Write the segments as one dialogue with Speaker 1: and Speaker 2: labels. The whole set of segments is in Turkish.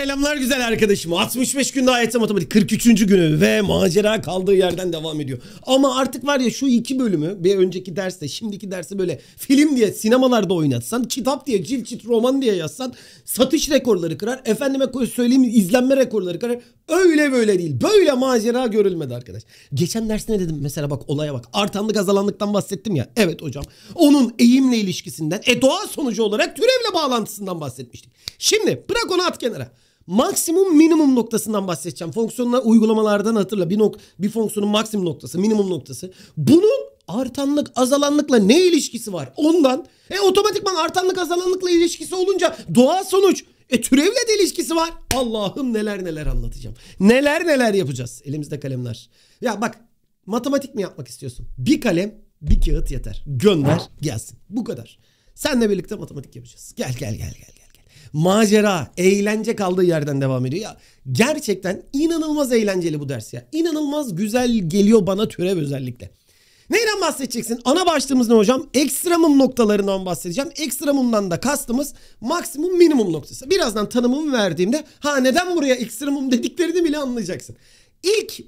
Speaker 1: Selamlar güzel arkadaşım. 65 gün daha etse matematik 43. günü ve macera kaldığı yerden devam ediyor. Ama artık var ya şu iki bölümü bir önceki derste şimdiki derste böyle film diye sinemalarda oynatsan kitap diye cilt cilt roman diye yazsan satış rekorları kırar. Efendime söyleyeyim izlenme rekorları kırar. Öyle böyle değil. Böyle macera görülmedi arkadaş. Geçen derste ne dedim? Mesela bak olaya bak. Artanlık azalanlıktan bahsettim ya. Evet hocam. Onun eğimle ilişkisinden e doğa sonucu olarak türevle bağlantısından bahsetmiştik. Şimdi bırak onu at kenara maksimum minimum noktasından bahsedeceğim. Fonksiyonlar uygulamalardan hatırla. Bir, nok bir fonksiyonun maksimum noktası, minimum noktası. Bunun artanlık azalanlıkla ne ilişkisi var? Ondan e otomatikman artanlık azalanlıkla ilişkisi olunca doğa sonuç e türevle de ilişkisi var. Allah'ım neler neler anlatacağım. Neler neler yapacağız. Elimizde kalemler. Ya bak matematik mi yapmak istiyorsun? Bir kalem bir kağıt yeter. Gönder gelsin. Bu kadar. Senle birlikte matematik yapacağız. Gel gel gel gel macera, eğlence kaldığı yerden devam ediyor. Ya gerçekten inanılmaz eğlenceli bu ders ya. İnanılmaz güzel geliyor bana türev özellikle. Neyden bahsedeceksin? Ana başlığımız ne hocam? Ekstremum noktalarından bahsedeceğim. Ekstremumdan da kastımız maksimum minimum noktası. Birazdan tanımımı verdiğimde ha neden buraya ekstremum dediklerini bile anlayacaksın. İlk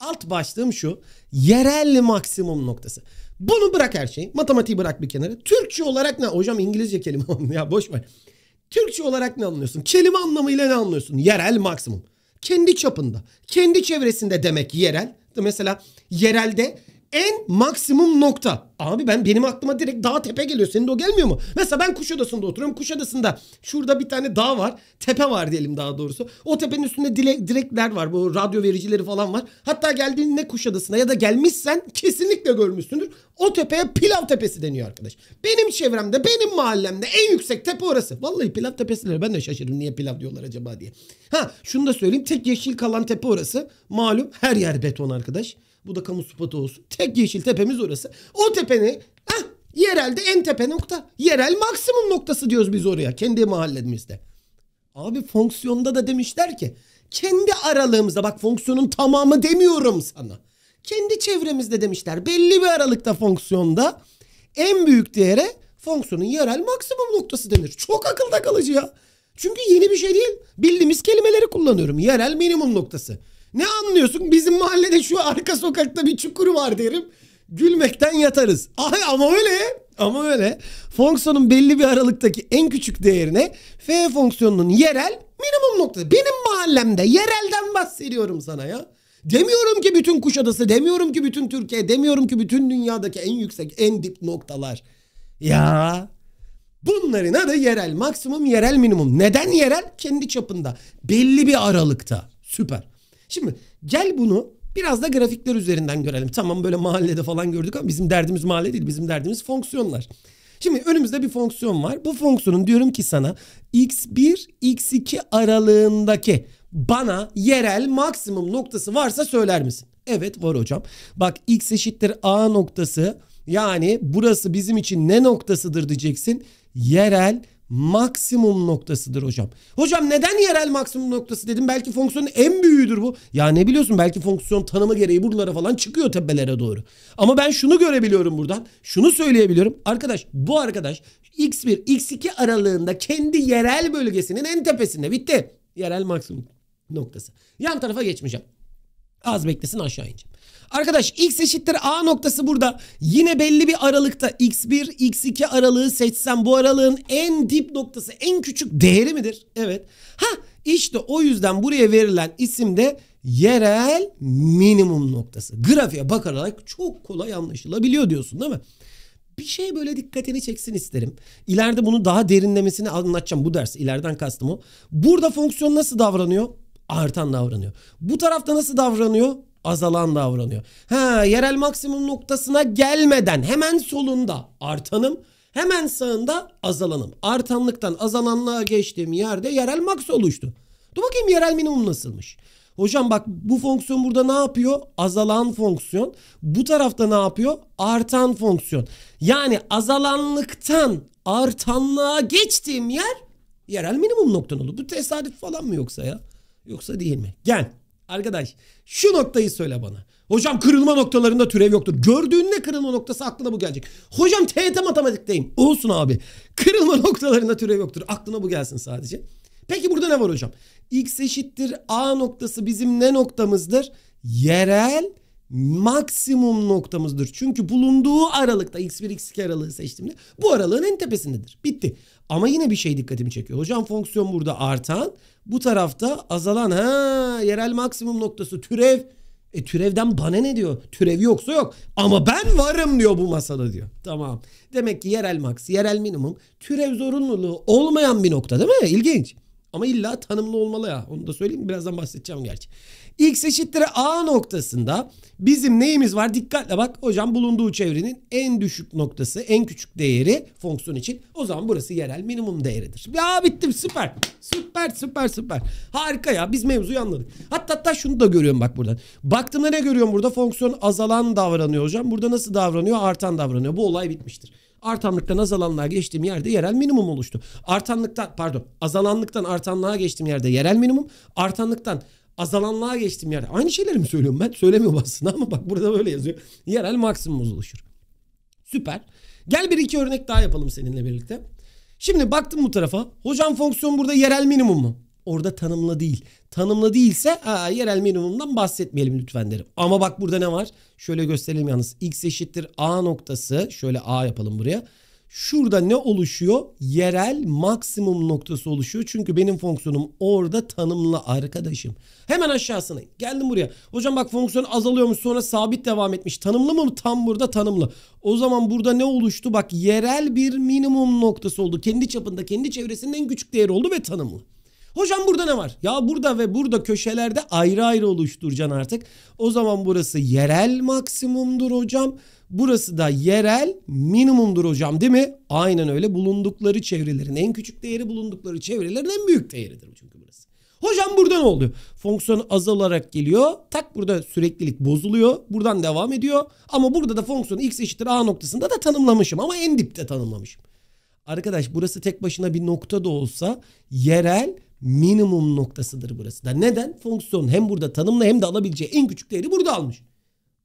Speaker 1: alt başlığım şu. Yerel maksimum noktası. Bunu bırak her şeyi. Matematiği bırak bir kenara. Türkçe olarak ne? Hocam İngilizce kelime ya boş ver. Türkçe olarak ne anlıyorsun? Kelime anlamıyla ne anlıyorsun? Yerel maksimum. Kendi çapında, kendi çevresinde demek yerel. Mesela yerelde en maksimum nokta. Abi ben benim aklıma direkt dağ tepe geliyor. Senin de o gelmiyor mu? Mesela ben Kuşadası'nda oturuyorum. Kuşadası'nda şurada bir tane dağ var. Tepe var diyelim daha doğrusu. O tepenin üstünde dile, direkler var. Bu radyo vericileri falan var. Hatta geldiğinde Kuşadası'na ya da gelmişsen kesinlikle görmüşsündür. O tepeye Pilav Tepesi deniyor arkadaş. Benim çevremde, benim mahallemde en yüksek tepe orası. Vallahi Pilav Tepesi'leri ben de şaşırırım niye pilav diyorlar acaba diye. Ha şunu da söyleyeyim. Tek yeşil kalan tepe orası. Malum her yer beton arkadaş. Bu da kamu spotu olsun. Tek yeşil tepemiz orası. O tepeni heh, yerelde en tepe nokta. Yerel maksimum noktası diyoruz biz oraya. Kendi mahallemizde. Abi fonksiyonda da demişler ki kendi aralığımızda bak fonksiyonun tamamı demiyorum sana. Kendi çevremizde demişler belli bir aralıkta fonksiyonda en büyük değere fonksiyonun yerel maksimum noktası denir. Çok akılda kalıcı ya. Çünkü yeni bir şey değil. Bildiğimiz kelimeleri kullanıyorum. Yerel minimum noktası. Ne anlıyorsun? Bizim mahallede şu arka sokakta bir çukur var derim. Gülmekten yatarız. Ay ama öyle. Ama öyle. Fonksiyonun belli bir aralıktaki en küçük değerine f fonksiyonunun yerel minimum noktası. Benim mahallemde yerelden bahsediyorum sana ya. Demiyorum ki bütün Kuşadası, demiyorum ki bütün Türkiye, demiyorum ki bütün dünyadaki en yüksek, en dip noktalar. Ya bunların adı yerel, maksimum yerel, minimum. Neden yerel? Kendi çapında, belli bir aralıkta. Süper. Şimdi gel bunu biraz da grafikler üzerinden görelim. Tamam böyle mahallede falan gördük ama bizim derdimiz mahalle değil. Bizim derdimiz fonksiyonlar. Şimdi önümüzde bir fonksiyon var. Bu fonksiyonun diyorum ki sana x1 x2 aralığındaki bana yerel maksimum noktası varsa söyler misin? Evet var hocam. Bak x eşittir a noktası yani burası bizim için ne noktasıdır diyeceksin. Yerel maksimum noktasıdır hocam. Hocam neden yerel maksimum noktası dedim? Belki fonksiyonun en büyüğüdür bu. Ya ne biliyorsun belki fonksiyon tanımı gereği buralara falan çıkıyor tepelere doğru. Ama ben şunu görebiliyorum buradan. Şunu söyleyebiliyorum. Arkadaş bu arkadaş x1 x2 aralığında kendi yerel bölgesinin en tepesinde bitti. Yerel maksimum noktası. Yan tarafa geçmeyeceğim. Az beklesin aşağı ineceğim. Arkadaş x eşittir a noktası burada. Yine belli bir aralıkta x1 x2 aralığı seçsem bu aralığın en dip noktası en küçük değeri midir? Evet. Ha işte o yüzden buraya verilen isim de yerel minimum noktası. Grafiğe bakarak çok kolay anlaşılabiliyor diyorsun değil mi? bir şey böyle dikkatini çeksin isterim. İleride bunu daha derinlemesine anlatacağım bu ders. İleriden kastım o. Burada fonksiyon nasıl davranıyor? Artan davranıyor. Bu tarafta nasıl davranıyor? azalan davranıyor. Ha yerel maksimum noktasına gelmeden hemen solunda artanım hemen sağında azalanım. Artanlıktan azalanlığa geçtiğim yerde yerel maks oluştu. Dur bakayım yerel minimum nasılmış. Hocam bak bu fonksiyon burada ne yapıyor? Azalan fonksiyon. Bu tarafta ne yapıyor? Artan fonksiyon. Yani azalanlıktan artanlığa geçtiğim yer yerel minimum noktan olur. Bu tesadüf falan mı yoksa ya? Yoksa değil mi? Gel arkadaş şu noktayı söyle bana. Hocam kırılma noktalarında türev yoktur. Gördüğün ne kırılma noktası aklına bu gelecek. Hocam TET matematikteyim. Olsun abi. Kırılma noktalarında türev yoktur. Aklına bu gelsin sadece. Peki burada ne var hocam? X eşittir A noktası bizim ne noktamızdır? Yerel maksimum noktamızdır. Çünkü bulunduğu aralıkta x1 x2 aralığı seçtiğimde bu aralığın en tepesindedir. Bitti. Ama yine bir şey dikkatimi çekiyor. Hocam fonksiyon burada artan, bu tarafta azalan. Ha, yerel maksimum noktası türev. E türevden bana ne diyor? Türev yoksa yok. Ama ben varım diyor bu masada diyor. Tamam. Demek ki yerel maks, yerel minimum türev zorunluluğu olmayan bir nokta değil mi? İlginç. Ama illa tanımlı olmalı ya. Onu da söyleyeyim. Birazdan bahsedeceğim gerçi. X eşittir A noktasında bizim neyimiz var? Dikkatle bak hocam bulunduğu çevrenin en düşük noktası, en küçük değeri fonksiyon için. O zaman burası yerel minimum değeridir. Ya bittim süper. Süper süper süper. Harika ya biz mevzuyu anladık. Hatta hatta şunu da görüyorum bak buradan. Baktığımda ne görüyorum burada? Fonksiyon azalan davranıyor hocam. Burada nasıl davranıyor? Artan davranıyor. Bu olay bitmiştir. Artanlıktan azalanlığa geçtiğim yerde yerel minimum oluştu. Artanlıktan pardon azalanlıktan artanlığa geçtiğim yerde yerel minimum. Artanlıktan azalanlığa geçtim yerde Aynı şeyleri mi söylüyorum ben? Söylemiyorum aslında ama bak burada böyle yazıyor. Yerel maksimum oluşur. Süper. Gel bir iki örnek daha yapalım seninle birlikte. Şimdi baktım bu tarafa. Hocam fonksiyon burada yerel minimum mu? Orada tanımlı değil. Tanımlı değilse aa, yerel minimumdan bahsetmeyelim lütfen derim. Ama bak burada ne var? Şöyle gösterelim yalnız. X eşittir A noktası. Şöyle A yapalım buraya. Şurada ne oluşuyor? Yerel maksimum noktası oluşuyor. Çünkü benim fonksiyonum orada tanımlı arkadaşım. Hemen aşağısına geldim buraya. Hocam bak fonksiyon azalıyormuş sonra sabit devam etmiş. Tanımlı mı? Tam burada tanımlı. O zaman burada ne oluştu? Bak yerel bir minimum noktası oldu. Kendi çapında kendi çevresinin en küçük değeri oldu ve tanımlı. Hocam burada ne var? Ya burada ve burada köşelerde ayrı ayrı oluşturacaksın artık. O zaman burası yerel maksimumdur hocam. Burası da yerel minimumdur hocam değil mi? Aynen öyle bulundukları çevrelerin en küçük değeri bulundukları çevrelerin en büyük değeridir çünkü burası. Hocam burada ne oldu? Fonksiyon azalarak geliyor. Tak burada süreklilik bozuluyor. Buradan devam ediyor. Ama burada da fonksiyonu x eşittir a noktasında da tanımlamışım. Ama en dipte tanımlamışım. Arkadaş burası tek başına bir nokta da olsa yerel minimum noktasıdır burası da. Neden? Fonksiyon hem burada tanımlı hem de alabileceği en küçük değeri burada almış.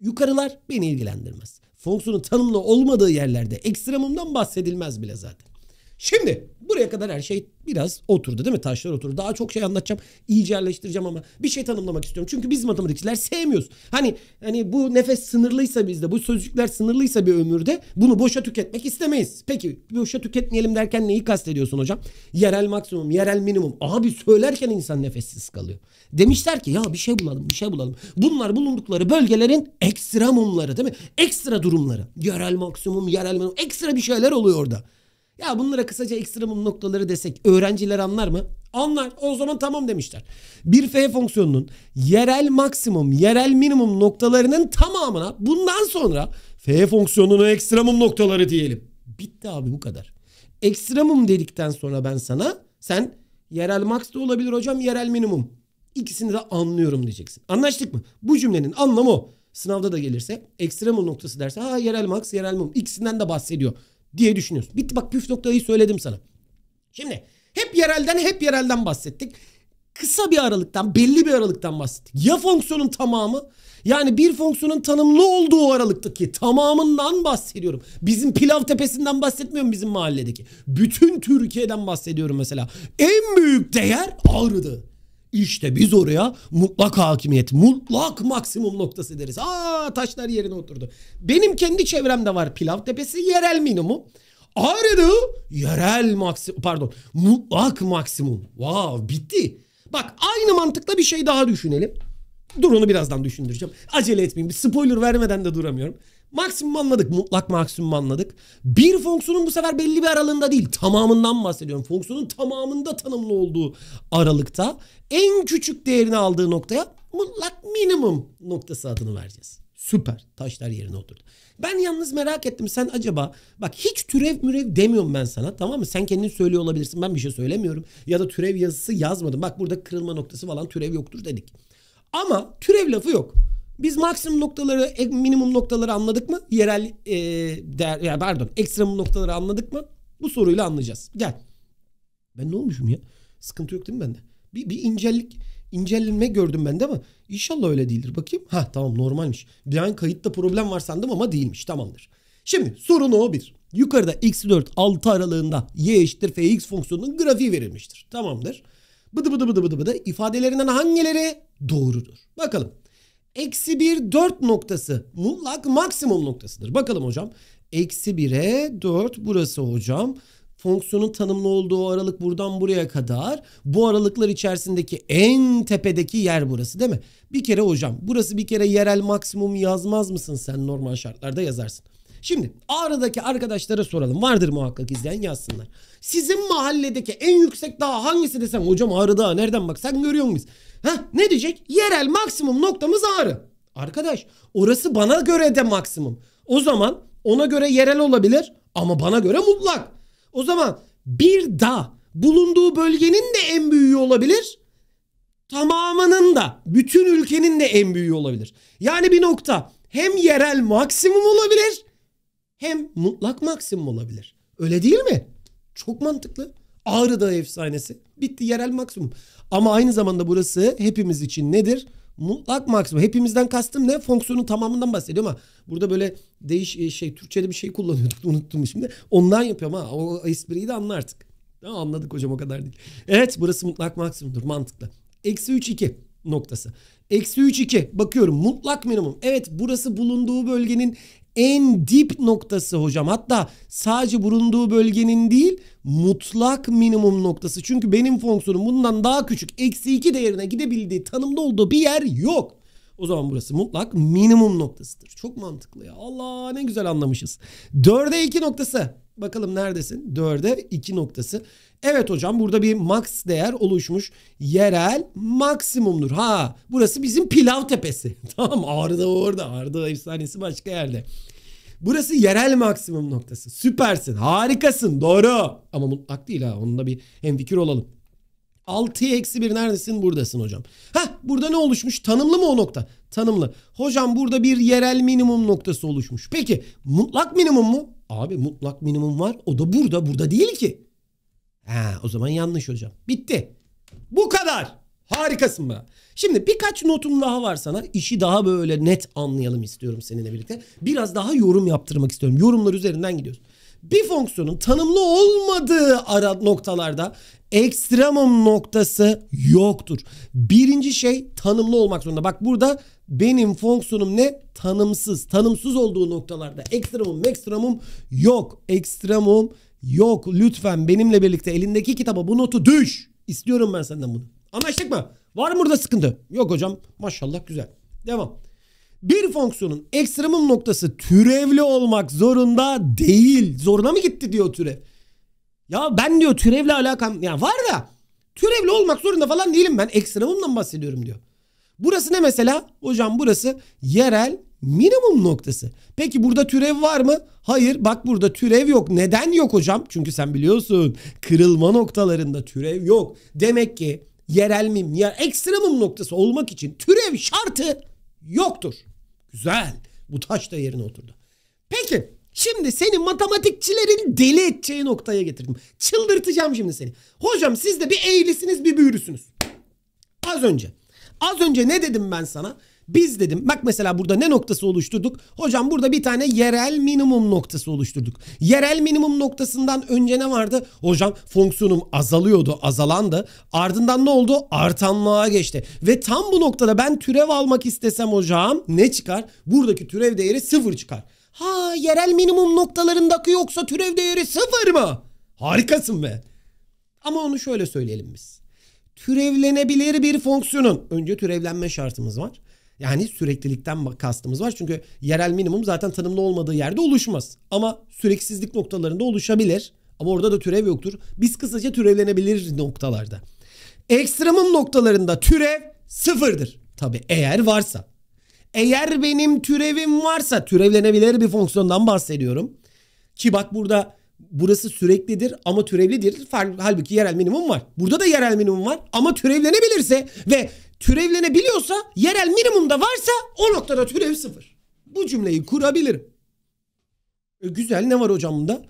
Speaker 1: Yukarılar beni ilgilendirmez fonksiyonun tanımlı olmadığı yerlerde ekstremumdan bahsedilmez bile zaten. Şimdi buraya kadar her şey biraz oturdu değil mi? Taşlar oturdu. Daha çok şey anlatacağım. İyice yerleştireceğim ama bir şey tanımlamak istiyorum. Çünkü biz matematikçiler sevmiyoruz. Hani hani bu nefes sınırlıysa bizde, bu sözcükler sınırlıysa bir ömürde bunu boşa tüketmek istemeyiz. Peki boşa tüketmeyelim derken neyi kastediyorsun hocam? Yerel maksimum, yerel minimum. Abi söylerken insan nefessiz kalıyor. Demişler ki ya bir şey bulalım, bir şey bulalım. Bunlar bulundukları bölgelerin ekstremumları değil mi? Ekstra durumları. Yerel maksimum, yerel minimum. Ekstra bir şeyler oluyor orada. Ya bunlara kısaca ekstremum noktaları desek öğrenciler anlar mı? Anlar. O zaman tamam demişler. Bir f fonksiyonunun yerel maksimum, yerel minimum noktalarının tamamına bundan sonra f fonksiyonunun ekstremum noktaları diyelim. Bitti abi bu kadar. Ekstremum dedikten sonra ben sana sen yerel maks da olabilir hocam yerel minimum. İkisini de anlıyorum diyeceksin. Anlaştık mı? Bu cümlenin anlamı o. Sınavda da gelirse ekstremum noktası derse ha yerel maks, yerel minimum ikisinden de bahsediyor diye düşünüyorsun. Bitti bak püf noktayı söyledim sana. Şimdi hep yerelden hep yerelden bahsettik. Kısa bir aralıktan belli bir aralıktan bahsettik. Ya fonksiyonun tamamı yani bir fonksiyonun tanımlı olduğu aralıktaki tamamından bahsediyorum. Bizim Pilav Tepesi'nden bahsetmiyorum bizim mahalledeki. Bütün Türkiye'den bahsediyorum mesela. En büyük değer ağrıdı. İşte biz oraya mutlak hakimiyet, mutlak maksimum noktası deriz. Aa taşlar yerine oturdu. Benim kendi çevremde var Pilav Tepesi yerel minimum. Ağrı'da yerel maksimum pardon mutlak maksimum. Wow bitti. Bak aynı mantıkla bir şey daha düşünelim. Dur onu birazdan düşündüreceğim. Acele etmeyin. Bir spoiler vermeden de duramıyorum. Maksimum anladık. Mutlak maksimum anladık. Bir fonksiyonun bu sefer belli bir aralığında değil. Tamamından bahsediyorum. Fonksiyonun tamamında tanımlı olduğu aralıkta en küçük değerini aldığı noktaya mutlak minimum noktası adını vereceğiz. Süper. Taşlar yerine oturdu. Ben yalnız merak ettim. Sen acaba bak hiç türev mürev demiyorum ben sana tamam mı? Sen kendin söylüyor olabilirsin. Ben bir şey söylemiyorum. Ya da türev yazısı yazmadım. Bak burada kırılma noktası falan türev yoktur dedik. Ama türev lafı yok. Biz maksimum noktaları, minimum noktaları anladık mı? Yerel e, değer, ya pardon, ekstremum noktaları anladık mı? Bu soruyla anlayacağız. Gel. Ben ne olmuşum ya? Sıkıntı yok değil mi bende? Bir, bir incellik, incelme gördüm bende ama inşallah öyle değildir. Bakayım. Ha tamam normalmiş. Bir an kayıtta problem var sandım ama değilmiş. Tamamdır. Şimdi sorun o bir. Yukarıda x4 6 aralığında y eşittir fx fonksiyonunun grafiği verilmiştir. Tamamdır. Bıdı bıdı bıdı bıdı bıdı ifadelerinden hangileri doğrudur? Bakalım. Eksi 1 4 noktası mutlak maksimum noktasıdır. Bakalım hocam. Eksi 1'e 4 burası hocam. Fonksiyonun tanımlı olduğu aralık buradan buraya kadar. Bu aralıklar içerisindeki en tepedeki yer burası değil mi? Bir kere hocam burası bir kere yerel maksimum yazmaz mısın sen normal şartlarda yazarsın. Şimdi Ağrı'daki arkadaşlara soralım. Vardır muhakkak izleyen yazsınlar. Sizin mahalledeki en yüksek dağ hangisi desem hocam Ağrı Dağı nereden bak? Sen görüyor muyuz? Heh, ne diyecek? Yerel maksimum noktamız Ağrı. Arkadaş orası bana göre de maksimum. O zaman ona göre yerel olabilir ama bana göre mutlak. O zaman bir da bulunduğu bölgenin de en büyüğü olabilir. Tamamının da bütün ülkenin de en büyüğü olabilir. Yani bir nokta hem yerel maksimum olabilir hem mutlak maksimum olabilir. Öyle değil mi? Çok mantıklı. Ağrı efsanesi. Bitti yerel maksimum. Ama aynı zamanda burası hepimiz için nedir? Mutlak maksimum. Hepimizden kastım ne? Fonksiyonun tamamından bahsediyorum ama burada böyle değiş e, şey Türkçe'de bir şey kullanıyorduk unuttum şimdi. Ondan yapıyorum ha. O espriyi de anla artık. Tamam, anladık hocam o kadar değil. Evet burası mutlak maksimumdur mantıklı. Eksi 3 2 noktası. Eksi 3 2 bakıyorum mutlak minimum. Evet burası bulunduğu bölgenin en dip noktası hocam. Hatta sadece bulunduğu bölgenin değil mutlak minimum noktası. Çünkü benim fonksiyonum bundan daha küçük. Eksi 2 değerine gidebildiği tanımda olduğu bir yer yok. O zaman burası mutlak minimum noktasıdır. Çok mantıklı ya. Allah ne güzel anlamışız. 4'e 2 noktası. Bakalım neredesin? 4'e 2 noktası. Evet hocam burada bir max değer oluşmuş. Yerel maksimumdur. Ha burası bizim pilav tepesi. tamam Ağrı'da orada. Ağrı'da efsanesi başka yerde. Burası yerel maksimum noktası. Süpersin. Harikasın. Doğru. Ama mutlak değil ha. Onunla bir hemfikir olalım. 6 eksi 1 neredesin? Buradasın hocam. Hah burada ne oluşmuş? Tanımlı mı o nokta? Tanımlı. Hocam burada bir yerel minimum noktası oluşmuş. Peki mutlak minimum mu? Abi mutlak minimum var. O da burada. Burada değil ki. Ha, o zaman yanlış hocam. Bitti. Bu kadar. Harikasın be. Şimdi birkaç notum daha var sana. İşi daha böyle net anlayalım istiyorum seninle birlikte. Biraz daha yorum yaptırmak istiyorum. Yorumlar üzerinden gidiyoruz. Bir fonksiyonun tanımlı olmadığı ara noktalarda ekstremum noktası yoktur. Birinci şey tanımlı olmak zorunda. Bak burada benim fonksiyonum ne? Tanımsız. Tanımsız olduğu noktalarda ekstremum, ekstremum yok. Ekstremum yok. Lütfen benimle birlikte elindeki kitaba bu notu düş. İstiyorum ben senden bunu. Anlaştık mı? Var mı burada sıkıntı? Yok hocam. Maşallah güzel. Devam. Bir fonksiyonun ekstremum noktası türevli olmak zorunda değil. Zoruna mı gitti diyor türev. Ya ben diyor türevle alakam ya var da türevli olmak zorunda falan değilim ben. Ekstremumdan bahsediyorum diyor. Burası ne mesela? Hocam burası yerel minimum noktası. Peki burada türev var mı? Hayır bak burada türev yok. Neden yok hocam? Çünkü sen biliyorsun kırılma noktalarında türev yok. Demek ki yerel mim ya ekstremum noktası olmak için türev şartı yoktur. Güzel. Bu taş da yerine oturdu. Peki şimdi seni matematikçilerin deli edeceği noktaya getirdim. Çıldırtacağım şimdi seni. Hocam siz de bir eğrisiniz bir büyürüsünüz. Az önce Az önce ne dedim ben sana? Biz dedim bak mesela burada ne noktası oluşturduk? Hocam burada bir tane yerel minimum noktası oluşturduk. Yerel minimum noktasından önce ne vardı? Hocam fonksiyonum azalıyordu azalandı. Ardından ne oldu? Artanlığa geçti. Ve tam bu noktada ben türev almak istesem hocam ne çıkar? Buradaki türev değeri sıfır çıkar. Ha yerel minimum noktalarındaki yoksa türev değeri sıfır mı? Harikasın be. Ama onu şöyle söyleyelim biz türevlenebilir bir fonksiyonun önce türevlenme şartımız var. Yani süreklilikten kastımız var. Çünkü yerel minimum zaten tanımlı olmadığı yerde oluşmaz. Ama süreksizlik noktalarında oluşabilir. Ama orada da türev yoktur. Biz kısaca türevlenebilir noktalarda. Ekstremum noktalarında türev sıfırdır. Tabi eğer varsa. Eğer benim türevim varsa türevlenebilir bir fonksiyondan bahsediyorum. Ki bak burada burası süreklidir ama türevlidir. Halbuki yerel minimum var. Burada da yerel minimum var ama türevlenebilirse ve türevlenebiliyorsa yerel minimumda varsa o noktada türev sıfır. Bu cümleyi kurabilirim. E, güzel ne var hocam bunda?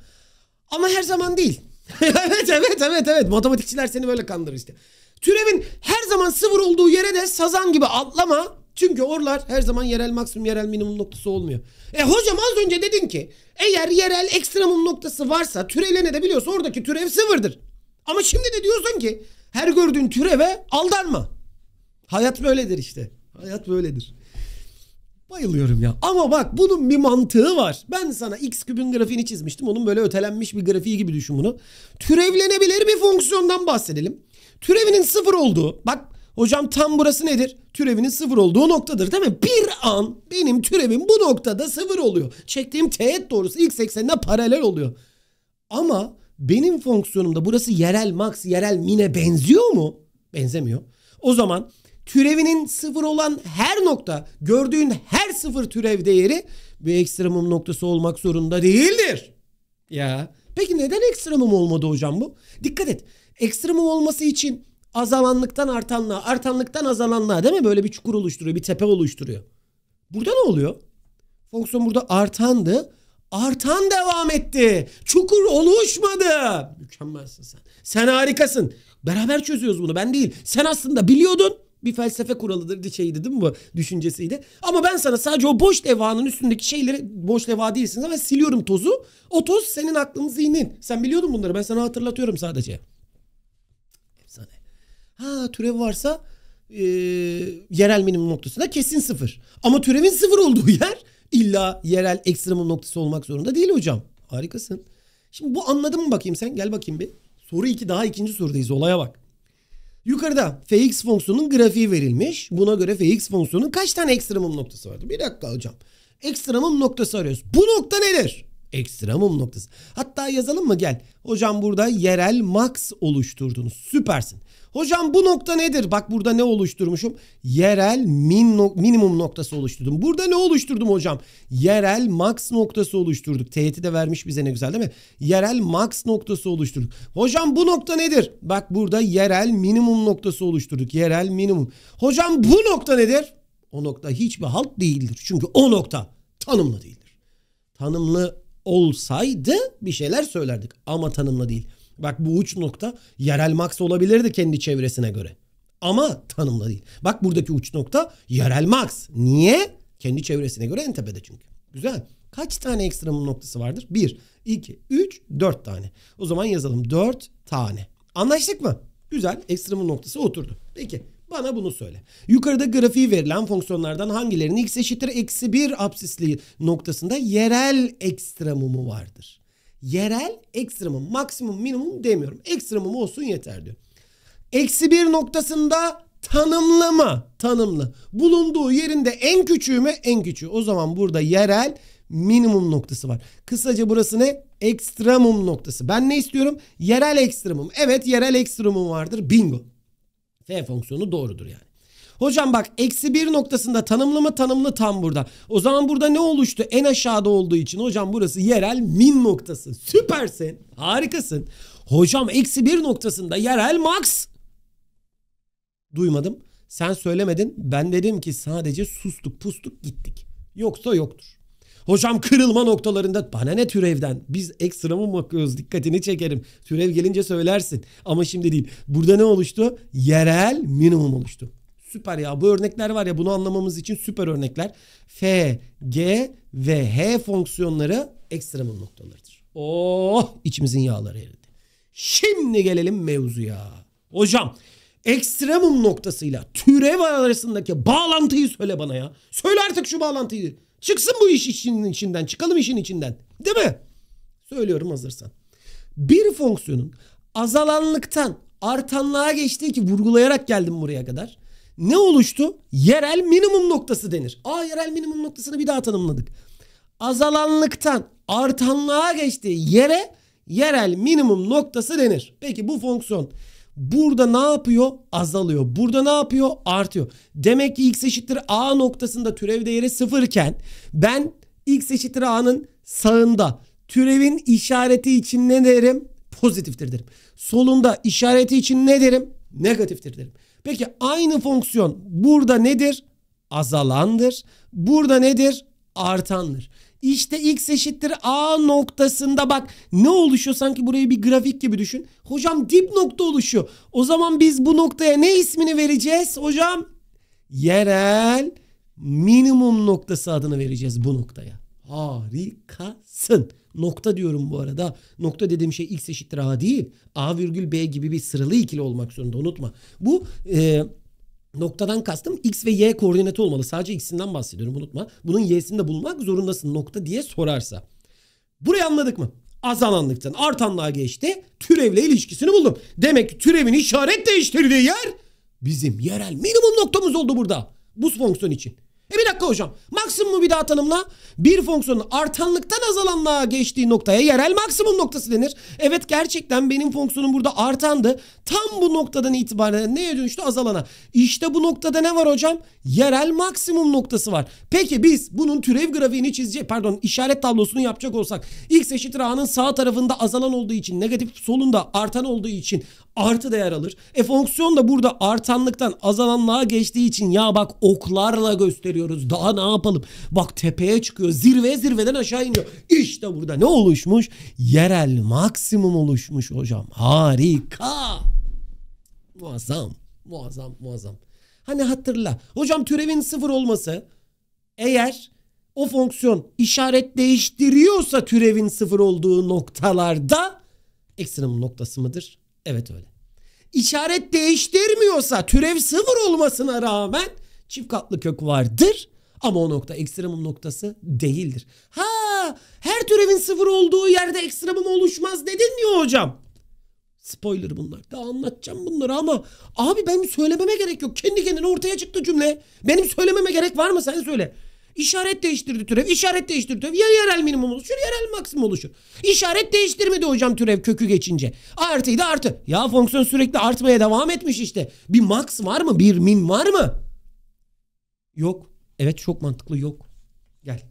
Speaker 1: Ama her zaman değil. evet evet evet evet matematikçiler seni böyle kandırır işte. Türevin her zaman sıfır olduğu yere de sazan gibi atlama çünkü orlar her zaman yerel maksimum yerel minimum noktası olmuyor. E hocam az önce dedin ki eğer yerel ekstremum noktası varsa türevlene de biliyorsa oradaki türev sıfırdır. Ama şimdi de diyorsun ki her gördüğün türeve aldanma. Hayat böyledir işte. Hayat böyledir. Bayılıyorum ya. Ama bak bunun bir mantığı var. Ben sana x küpün grafiğini çizmiştim. Onun böyle ötelenmiş bir grafiği gibi düşün bunu. Türevlenebilir bir fonksiyondan bahsedelim. Türevinin sıfır olduğu. Bak Hocam tam burası nedir? Türevinin sıfır olduğu noktadır değil mi? Bir an benim türevim bu noktada sıfır oluyor. Çektiğim teğet doğrusu ilk seksenine paralel oluyor. Ama benim fonksiyonumda burası yerel max, yerel mine benziyor mu? Benzemiyor. O zaman türevinin sıfır olan her nokta, gördüğün her sıfır türev değeri bir ekstremum noktası olmak zorunda değildir. Ya. Peki neden ekstremum olmadı hocam bu? Dikkat et. Ekstremum olması için Azalanlıktan artanlığa, artanlıktan azalanlığa değil mi? Böyle bir çukur oluşturuyor, bir tepe oluşturuyor. Burada ne oluyor? Fonksiyon burada artandı. Artan devam etti. Çukur oluşmadı. Mükemmelsin sen. Sen harikasın. Beraber çözüyoruz bunu ben değil. Sen aslında biliyordun. Bir felsefe kuralıdır şeydi değil mi bu düşüncesiydi. Ama ben sana sadece o boş devanın üstündeki şeyleri boş deva değilsin ama siliyorum tozu. O toz senin aklın zihnin. Sen biliyordun bunları ben sana hatırlatıyorum sadece. Ha türev varsa e, yerel minimum noktasında kesin sıfır. Ama türevin sıfır olduğu yer illa yerel ekstremum noktası olmak zorunda değil hocam. Harikasın. Şimdi bu anladın mı bakayım sen? Gel bakayım bir. Soru 2 daha ikinci sorudayız. Olaya bak. Yukarıda fx fonksiyonunun grafiği verilmiş. Buna göre fx fonksiyonunun kaç tane ekstremum noktası vardır? Bir dakika hocam. Ekstremum noktası arıyoruz. Bu nokta nedir? ekstremum noktası. Hatta yazalım mı gel. Hocam burada yerel max oluşturdunuz. Süpersin. Hocam bu nokta nedir? Bak burada ne oluşturmuşum? Yerel min no minimum noktası oluşturdum. Burada ne oluşturdum hocam? Yerel max noktası oluşturduk. Teğeti de vermiş bize ne güzel değil mi? Yerel max noktası oluşturduk. Hocam bu nokta nedir? Bak burada yerel minimum noktası oluşturduk. Yerel minimum. Hocam bu nokta nedir? O nokta hiçbir halt değildir. Çünkü o nokta tanımlı değildir. Tanımlı olsaydı bir şeyler söylerdik ama tanımla değil. Bak bu uç nokta yerel Marx olabilirdi kendi çevresine göre. Ama tanımla değil. Bak buradaki uç nokta yerel Marx. Niye? Kendi çevresine göre en tepede çünkü. Güzel. Kaç tane ekstremum noktası vardır? 1, 2, 3, 4 tane. O zaman yazalım 4 tane. Anlaştık mı? Güzel. Ekstremum noktası oturdu. Peki. Bana bunu söyle. Yukarıda grafiği verilen fonksiyonlardan hangilerinin x eşittir eksi 1 absisli noktasında yerel ekstremumu vardır? Yerel ekstremum, maksimum, minimum demiyorum. Ekstremum olsun yeter diyor. Eksi 1 noktasında tanımlama, tanımlı. Bulunduğu yerinde en küçüğü mü? En küçüğü. O zaman burada yerel minimum noktası var. Kısaca burası ne? Ekstremum noktası. Ben ne istiyorum? Yerel ekstremum. Evet yerel ekstremum vardır. Bingo. F fonksiyonu doğrudur yani. Hocam bak eksi 1 noktasında tanımlama tanımlı tam burada. O zaman burada ne oluştu? En aşağıda olduğu için hocam burası yerel min noktası. Süpersin. Harikasın. Hocam eksi 1 noktasında yerel max. Duymadım. Sen söylemedin. Ben dedim ki sadece sustuk pustuk gittik. Yoksa yoktur. Hocam kırılma noktalarında bana ne türevden? Biz ekstra mı bakıyoruz? Dikkatini çekerim. Türev gelince söylersin. Ama şimdi değil. Burada ne oluştu? Yerel minimum oluştu. Süper ya. Bu örnekler var ya bunu anlamamız için süper örnekler. F, G ve H fonksiyonları ekstremum noktalarıdır. Oh içimizin yağları eridi. Şimdi gelelim mevzuya. Hocam ekstremum noktasıyla türev arasındaki bağlantıyı söyle bana ya. Söyle artık şu bağlantıyı. Çıksın bu iş işinin içinden. Çıkalım işin içinden. Değil mi? Söylüyorum hazırsan. Bir fonksiyonun azalanlıktan artanlığa geçtiği ki vurgulayarak geldim buraya kadar. Ne oluştu? Yerel minimum noktası denir. Aa yerel minimum noktasını bir daha tanımladık. Azalanlıktan artanlığa geçtiği yere yerel minimum noktası denir. Peki bu fonksiyon Burada ne yapıyor? Azalıyor. Burada ne yapıyor? Artıyor. Demek ki x eşittir a noktasında türev değeri sıfırken ben x eşittir a'nın sağında türevin işareti için ne derim? Pozitiftir derim. Solunda işareti için ne derim? Negatiftir derim. Peki aynı fonksiyon burada nedir? Azalandır. Burada nedir? Artandır. İşte x eşittir a noktasında bak ne oluşuyor sanki burayı bir grafik gibi düşün. Hocam dip nokta oluşuyor. O zaman biz bu noktaya ne ismini vereceğiz hocam? Yerel minimum noktası adını vereceğiz bu noktaya. Harikasın. Nokta diyorum bu arada. Nokta dediğim şey x eşittir a değil. a virgül b gibi bir sıralı ikili olmak zorunda unutma. Bu... E, Noktadan kastım x ve y koordinatı olmalı. Sadece x'inden bahsediyorum unutma. Bunun y'sini de bulmak zorundasın nokta diye sorarsa. Burayı anladık mı? Azalanlıktan artanlığa geçti. Türevle ilişkisini buldum. Demek ki türevin işaret değiştirdiği yer bizim yerel minimum noktamız oldu burada. Bu fonksiyon için. E bir dakika hocam. Maksimum bir daha tanımla. Bir fonksiyonun artanlıktan azalanlığa geçtiği noktaya yerel maksimum noktası denir. Evet gerçekten benim fonksiyonum burada artandı. Tam bu noktadan itibaren neye dönüştü? Azalana. İşte bu noktada ne var hocam? Yerel maksimum noktası var. Peki biz bunun türev grafiğini çizecek pardon işaret tablosunu yapacak olsak x eşittir a'nın sağ tarafında azalan olduğu için negatif solunda artan olduğu için artı değer alır. E fonksiyon da burada artanlıktan azalanlığa geçtiği için ya bak oklarla gösteriyoruz daha ne yapalım. Bak tepeye çıkıyor zirve zirveden aşağı iniyor. İşte burada ne oluşmuş? Yerel maksimum oluşmuş hocam. Harika. Muazzam. Muazzam muazzam. Hani hatırla. Hocam türevin sıfır olması eğer o fonksiyon işaret değiştiriyorsa türevin sıfır olduğu noktalarda ekstremum noktası mıdır? Evet öyle. İşaret değiştirmiyorsa türev sıfır olmasına rağmen çift katlı kök vardır. Ama o nokta ekstremum noktası değildir. Ha her türevin sıfır olduğu yerde ekstremum oluşmaz dedin mi hocam. Spoiler bunlar. Daha anlatacağım bunları ama abi benim söylememe gerek yok. Kendi kendine ortaya çıktı cümle. Benim söylememe gerek var mı sen söyle. İşaret değiştirdi türev. İşaret değiştirdi türev. Ya yerel minimum oluşur yerel maksimum oluşur. İşaret değiştirmedi hocam türev kökü geçince. Artıydı artı. Ya fonksiyon sürekli artmaya devam etmiş işte. Bir max var mı? Bir min var mı? Yok. Evet çok mantıklı yok. Gel.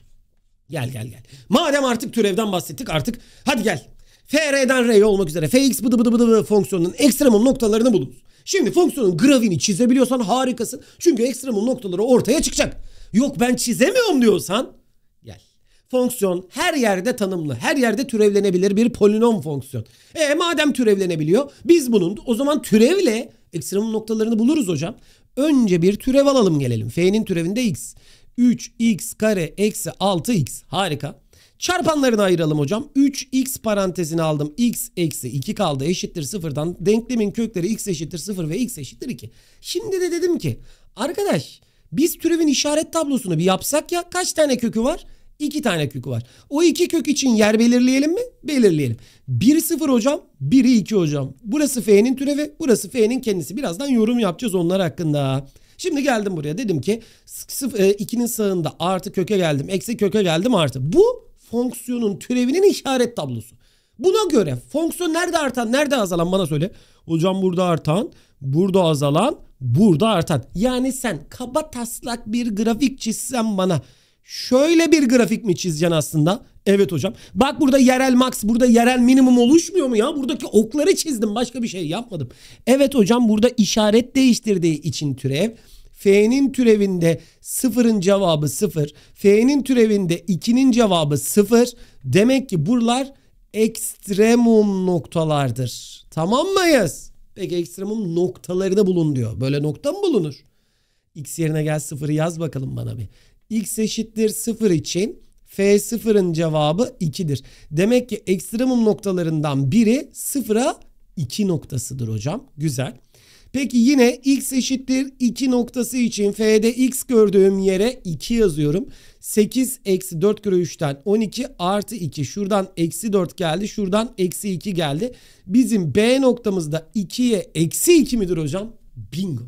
Speaker 1: Gel gel gel. Madem artık türevden bahsettik artık hadi gel. FR'den R'ye olmak üzere fx bıdı bıdı bıdı, bıdı fonksiyonunun ekstremum noktalarını bulunuz. Şimdi fonksiyonun grafiğini çizebiliyorsan harikasın. Çünkü ekstremum noktaları ortaya çıkacak yok ben çizemiyorum diyorsan gel. Fonksiyon her yerde tanımlı. Her yerde türevlenebilir bir polinom fonksiyon. E madem türevlenebiliyor biz bunun o zaman türevle ekstremum noktalarını buluruz hocam. Önce bir türev alalım gelelim. F'nin türevinde x. 3x kare eksi 6x. Harika. Çarpanlarını ayıralım hocam. 3x parantezini aldım. x eksi 2 kaldı eşittir 0'dan. Denklemin kökleri x eşittir 0 ve x eşittir 2. Şimdi de dedim ki arkadaş biz türevin işaret tablosunu bir yapsak ya kaç tane kökü var? İki tane kökü var. O iki kök için yer belirleyelim mi? Belirleyelim. Biri sıfır hocam, biri iki hocam. Burası F'nin türevi, burası F'nin kendisi. Birazdan yorum yapacağız onlar hakkında. Şimdi geldim buraya dedim ki 2'nin e, sağında artı köke geldim, eksi köke geldim artı. Bu fonksiyonun türevinin işaret tablosu. Buna göre fonksiyon nerede artan, nerede azalan bana söyle. Hocam burada artan, burada azalan, burada artan. Yani sen kaba taslak bir grafik çizsen bana şöyle bir grafik mi çizeceksin aslında? Evet hocam. Bak burada yerel max, burada yerel minimum oluşmuyor mu ya? Buradaki okları çizdim, başka bir şey yapmadım. Evet hocam burada işaret değiştirdiği için türev. F'nin türevinde sıfırın cevabı sıfır. F'nin türevinde 2'nin cevabı sıfır. Demek ki buralar ekstremum noktalardır. Tamam mıyız? Peki ekstremum noktalarını bulun diyor. Böyle nokta mı bulunur? X yerine gel sıfırı yaz bakalım bana bir. X eşittir sıfır için f sıfırın cevabı 2'dir. Demek ki ekstremum noktalarından biri sıfıra 2 noktasıdır hocam. Güzel. Peki yine x eşittir 2 noktası için f'de x gördüğüm yere 2 yazıyorum. 8 eksi 4 kere 3'ten 12 artı 2. Şuradan eksi 4 geldi. Şuradan eksi 2 geldi. Bizim B noktamızda 2'ye eksi 2 midir hocam? Bingo.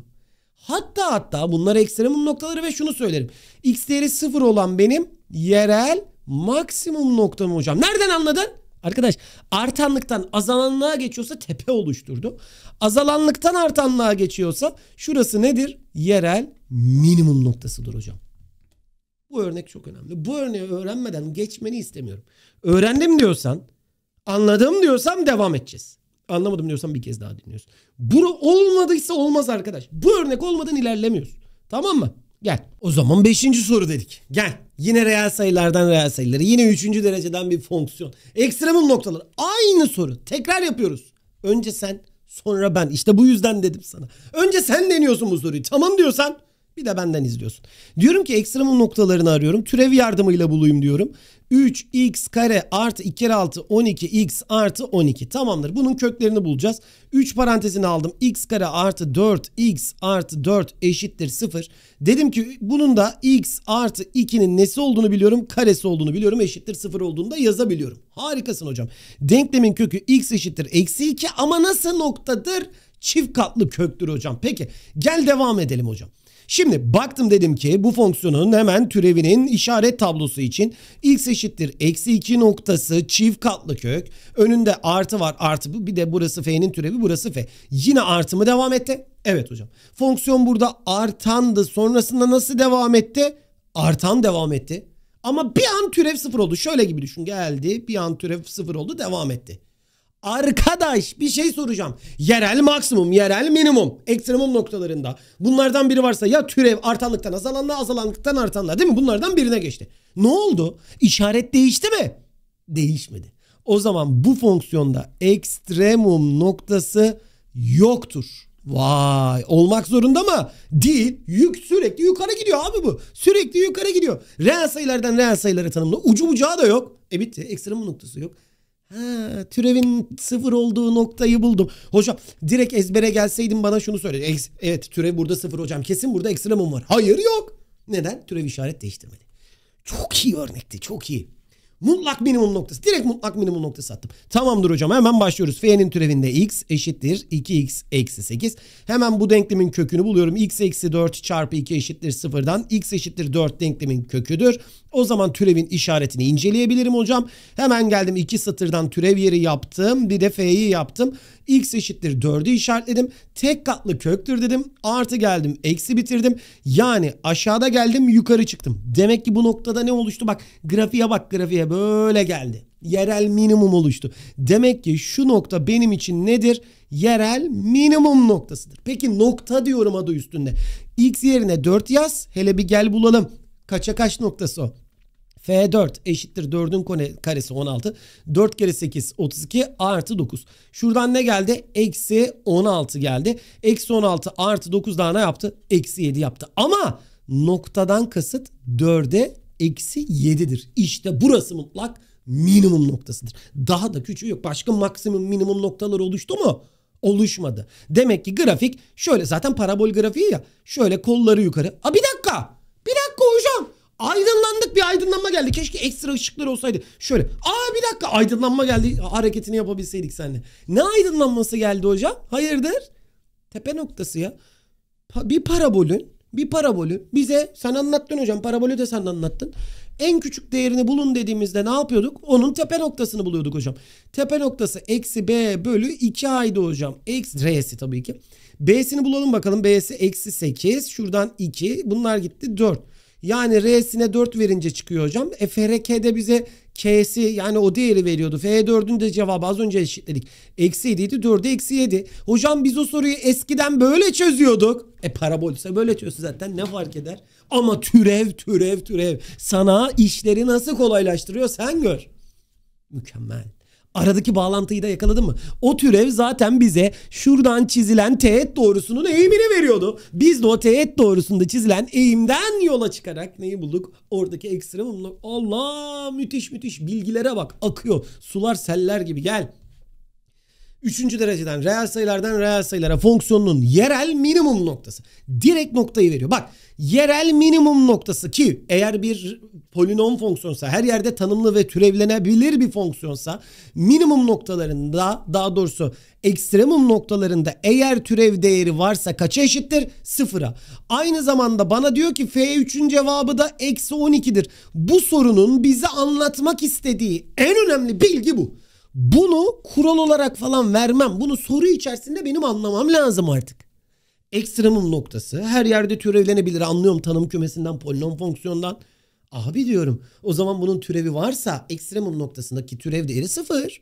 Speaker 1: Hatta hatta bunlar ekstremum noktaları ve şunu söylerim. X değeri 0 olan benim yerel maksimum noktam hocam. Nereden anladın? Arkadaş artanlıktan azalanlığa geçiyorsa tepe oluşturdu. Azalanlıktan artanlığa geçiyorsa şurası nedir? Yerel minimum noktasıdır hocam. Bu örnek çok önemli. Bu örneği öğrenmeden geçmeni istemiyorum. Öğrendim diyorsan, anladım diyorsam devam edeceğiz. Anlamadım diyorsan bir kez daha dinliyorsun. Bu olmadıysa olmaz arkadaş. Bu örnek olmadan ilerlemiyorsun. Tamam mı? Gel. O zaman beşinci soru dedik. Gel. Yine reel sayılardan reel sayıları. Yine üçüncü dereceden bir fonksiyon. Ekstremum noktaları. Aynı soru. Tekrar yapıyoruz. Önce sen sonra ben. İşte bu yüzden dedim sana. Önce sen deniyorsun bu soruyu. Tamam diyorsan bir de benden izliyorsun. Diyorum ki ekstremum noktalarını arıyorum. Türev yardımıyla bulayım diyorum. 3x kare artı 2 kere 6 12x artı 12 tamamdır. Bunun köklerini bulacağız. 3 parantezini aldım. x kare artı 4x artı 4 eşittir 0. Dedim ki bunun da x artı 2'nin nesi olduğunu biliyorum. Karesi olduğunu biliyorum. Eşittir 0 olduğunu da yazabiliyorum. Harikasın hocam. Denklemin kökü x eşittir eksi 2 ama nasıl noktadır? Çift katlı köktür hocam. Peki gel devam edelim hocam. Şimdi baktım dedim ki bu fonksiyonun hemen türevinin işaret tablosu için x eşittir eksi 2 noktası çift katlı kök. Önünde artı var artı bir de burası f'nin türevi burası f. Yine artı mı devam etti? Evet hocam. Fonksiyon burada artandı sonrasında nasıl devam etti? Artan devam etti. Ama bir an türev sıfır oldu. Şöyle gibi düşün geldi bir an türev sıfır oldu devam etti. Arkadaş bir şey soracağım. Yerel maksimum, yerel minimum, ekstremum noktalarında. Bunlardan biri varsa ya türev artanlıktan azalanla, azalanlıktan artanla değil mi? Bunlardan birine geçti. Ne oldu? İşaret değişti mi? Değişmedi. O zaman bu fonksiyonda ekstremum noktası yoktur. Vay olmak zorunda mı? Değil. Yük sürekli yukarı gidiyor abi bu. Sürekli yukarı gidiyor. Reel sayılardan reel sayılara tanımlı. Ucu bucağı da yok. E bitti. Ekstremum noktası yok. Ha, türevin sıfır olduğu noktayı buldum. Hocam direkt ezbere gelseydin bana şunu söyle. evet türev burada sıfır hocam. Kesin burada ekstremum var. Hayır yok. Neden? Türev işaret değiştirmedi. Çok iyi örnekti. Çok iyi. Mutlak minimum noktası. Direkt mutlak minimum noktası attım. Tamamdır hocam hemen başlıyoruz. F'nin türevinde x eşittir 2x eksi 8. Hemen bu denklemin kökünü buluyorum. x eksi 4 çarpı 2 eşittir 0'dan. x eşittir 4 denklemin köküdür. O zaman türevin işaretini inceleyebilirim hocam. Hemen geldim iki satırdan türev yeri yaptım. Bir de F'yi yaptım. X eşittir 4'ü işaretledim. Tek katlı köktür dedim. Artı geldim eksi bitirdim. Yani aşağıda geldim yukarı çıktım. Demek ki bu noktada ne oluştu? Bak grafiğe bak grafiğe böyle geldi yerel minimum oluştu. Demek ki şu nokta benim için nedir? Yerel minimum noktasıdır. Peki nokta diyorum adı üstünde. X yerine 4 yaz. Hele bir gel bulalım. Kaça kaç noktası o? F4 eşittir 4'ün karesi 16. 4 kere 8 32 artı 9. Şuradan ne geldi? Eksi 16 geldi. Eksi 16 artı 9 daha ne yaptı? Eksi 7 yaptı. Ama noktadan kasıt 4'e eksi 7'dir. İşte burası mutlak minimum noktasıdır. Daha da küçüğü yok. Başka maksimum minimum noktalar oluştu mu? Oluşmadı. Demek ki grafik şöyle zaten parabol grafiği ya. Şöyle kolları yukarı. A bir dakika. Bir dakika hocam. Aydınlandık bir aydınlanma geldi. Keşke ekstra ışıklar olsaydı. Şöyle. Aa bir dakika aydınlanma geldi. Hareketini yapabilseydik seninle. Ne aydınlanması geldi hocam? Hayırdır? Tepe noktası ya. Bir parabolün bir parabolün bize sen anlattın hocam parabolü de sen anlattın. En küçük değerini bulun dediğimizde ne yapıyorduk? Onun tepe noktasını buluyorduk hocam. Tepe noktası eksi b bölü 2 aydı hocam. Eksi r'si tabii ki. B'sini bulalım bakalım. B'si eksi 8. Şuradan 2. Bunlar gitti 4. Yani R'sine 4 verince çıkıyor hocam. E FRK'de bize K'si yani o değeri veriyordu. F4'ün de cevabı az önce eşitledik. Eksi 7 idi 4'e eksi 7. Hocam biz o soruyu eskiden böyle çözüyorduk. E parabol ise böyle çözsün zaten ne fark eder? Ama türev türev türev sana işleri nasıl kolaylaştırıyor sen gör. Mükemmel. Aradaki bağlantıyı da yakaladın mı? O türev zaten bize şuradan çizilen teğet doğrusunun eğimini veriyordu. Biz de o teğet doğrusunda çizilen eğimden yola çıkarak neyi bulduk? Oradaki ekstremum. Allah müthiş müthiş bilgilere bak akıyor. Sular seller gibi gel. Üçüncü dereceden reel sayılardan reel sayılara fonksiyonunun yerel minimum noktası. Direkt noktayı veriyor. Bak yerel minimum noktası ki eğer bir polinom fonksiyonsa her yerde tanımlı ve türevlenebilir bir fonksiyonsa minimum noktalarında daha doğrusu ekstremum noktalarında eğer türev değeri varsa kaça eşittir? Sıfıra. Aynı zamanda bana diyor ki F3'ün cevabı da eksi 12'dir. Bu sorunun bize anlatmak istediği en önemli bilgi bu. Bunu kural olarak falan vermem. Bunu soru içerisinde benim anlamam lazım artık. Ekstremum noktası. Her yerde türevlenebilir. Anlıyorum tanım kümesinden, polinom fonksiyondan. Abi diyorum o zaman bunun türevi varsa ekstremum noktasındaki türev değeri sıfır.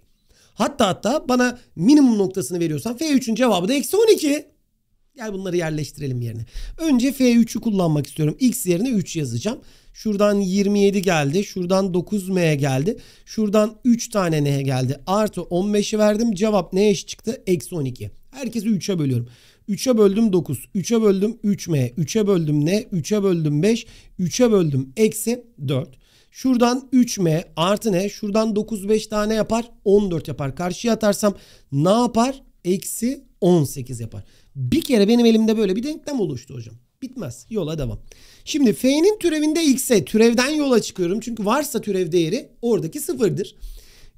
Speaker 1: Hatta hatta bana minimum noktasını veriyorsan F3'ün cevabı da eksi 12. Gel bunları yerleştirelim yerine. Önce F3'ü kullanmak istiyorum. X yerine 3 yazacağım. Şuradan 27 geldi. Şuradan 9M geldi. Şuradan 3 tane N geldi. Artı 15'i verdim. Cevap ne eş çıktı? Eksi 12. Herkesi 3'e bölüyorum. 3'e böldüm 9. 3'e böldüm 3M. 3'e böldüm N. 3'e böldüm 5. 3'e böldüm eksi 4. Şuradan 3M artı ne? Şuradan 9 5 tane yapar. 14 yapar. Karşıya atarsam ne yapar? Eksi 18 yapar. Bir kere benim elimde böyle bir denklem oluştu hocam. Bitmez. Yola devam. Şimdi f'nin türevinde x'e türevden yola çıkıyorum. Çünkü varsa türev değeri oradaki sıfırdır.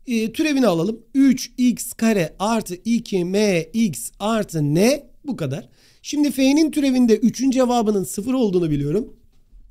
Speaker 1: E, türevini alalım. 3x kare artı 2mx artı n bu kadar. Şimdi f'nin türevinde 3'ün cevabının sıfır olduğunu biliyorum.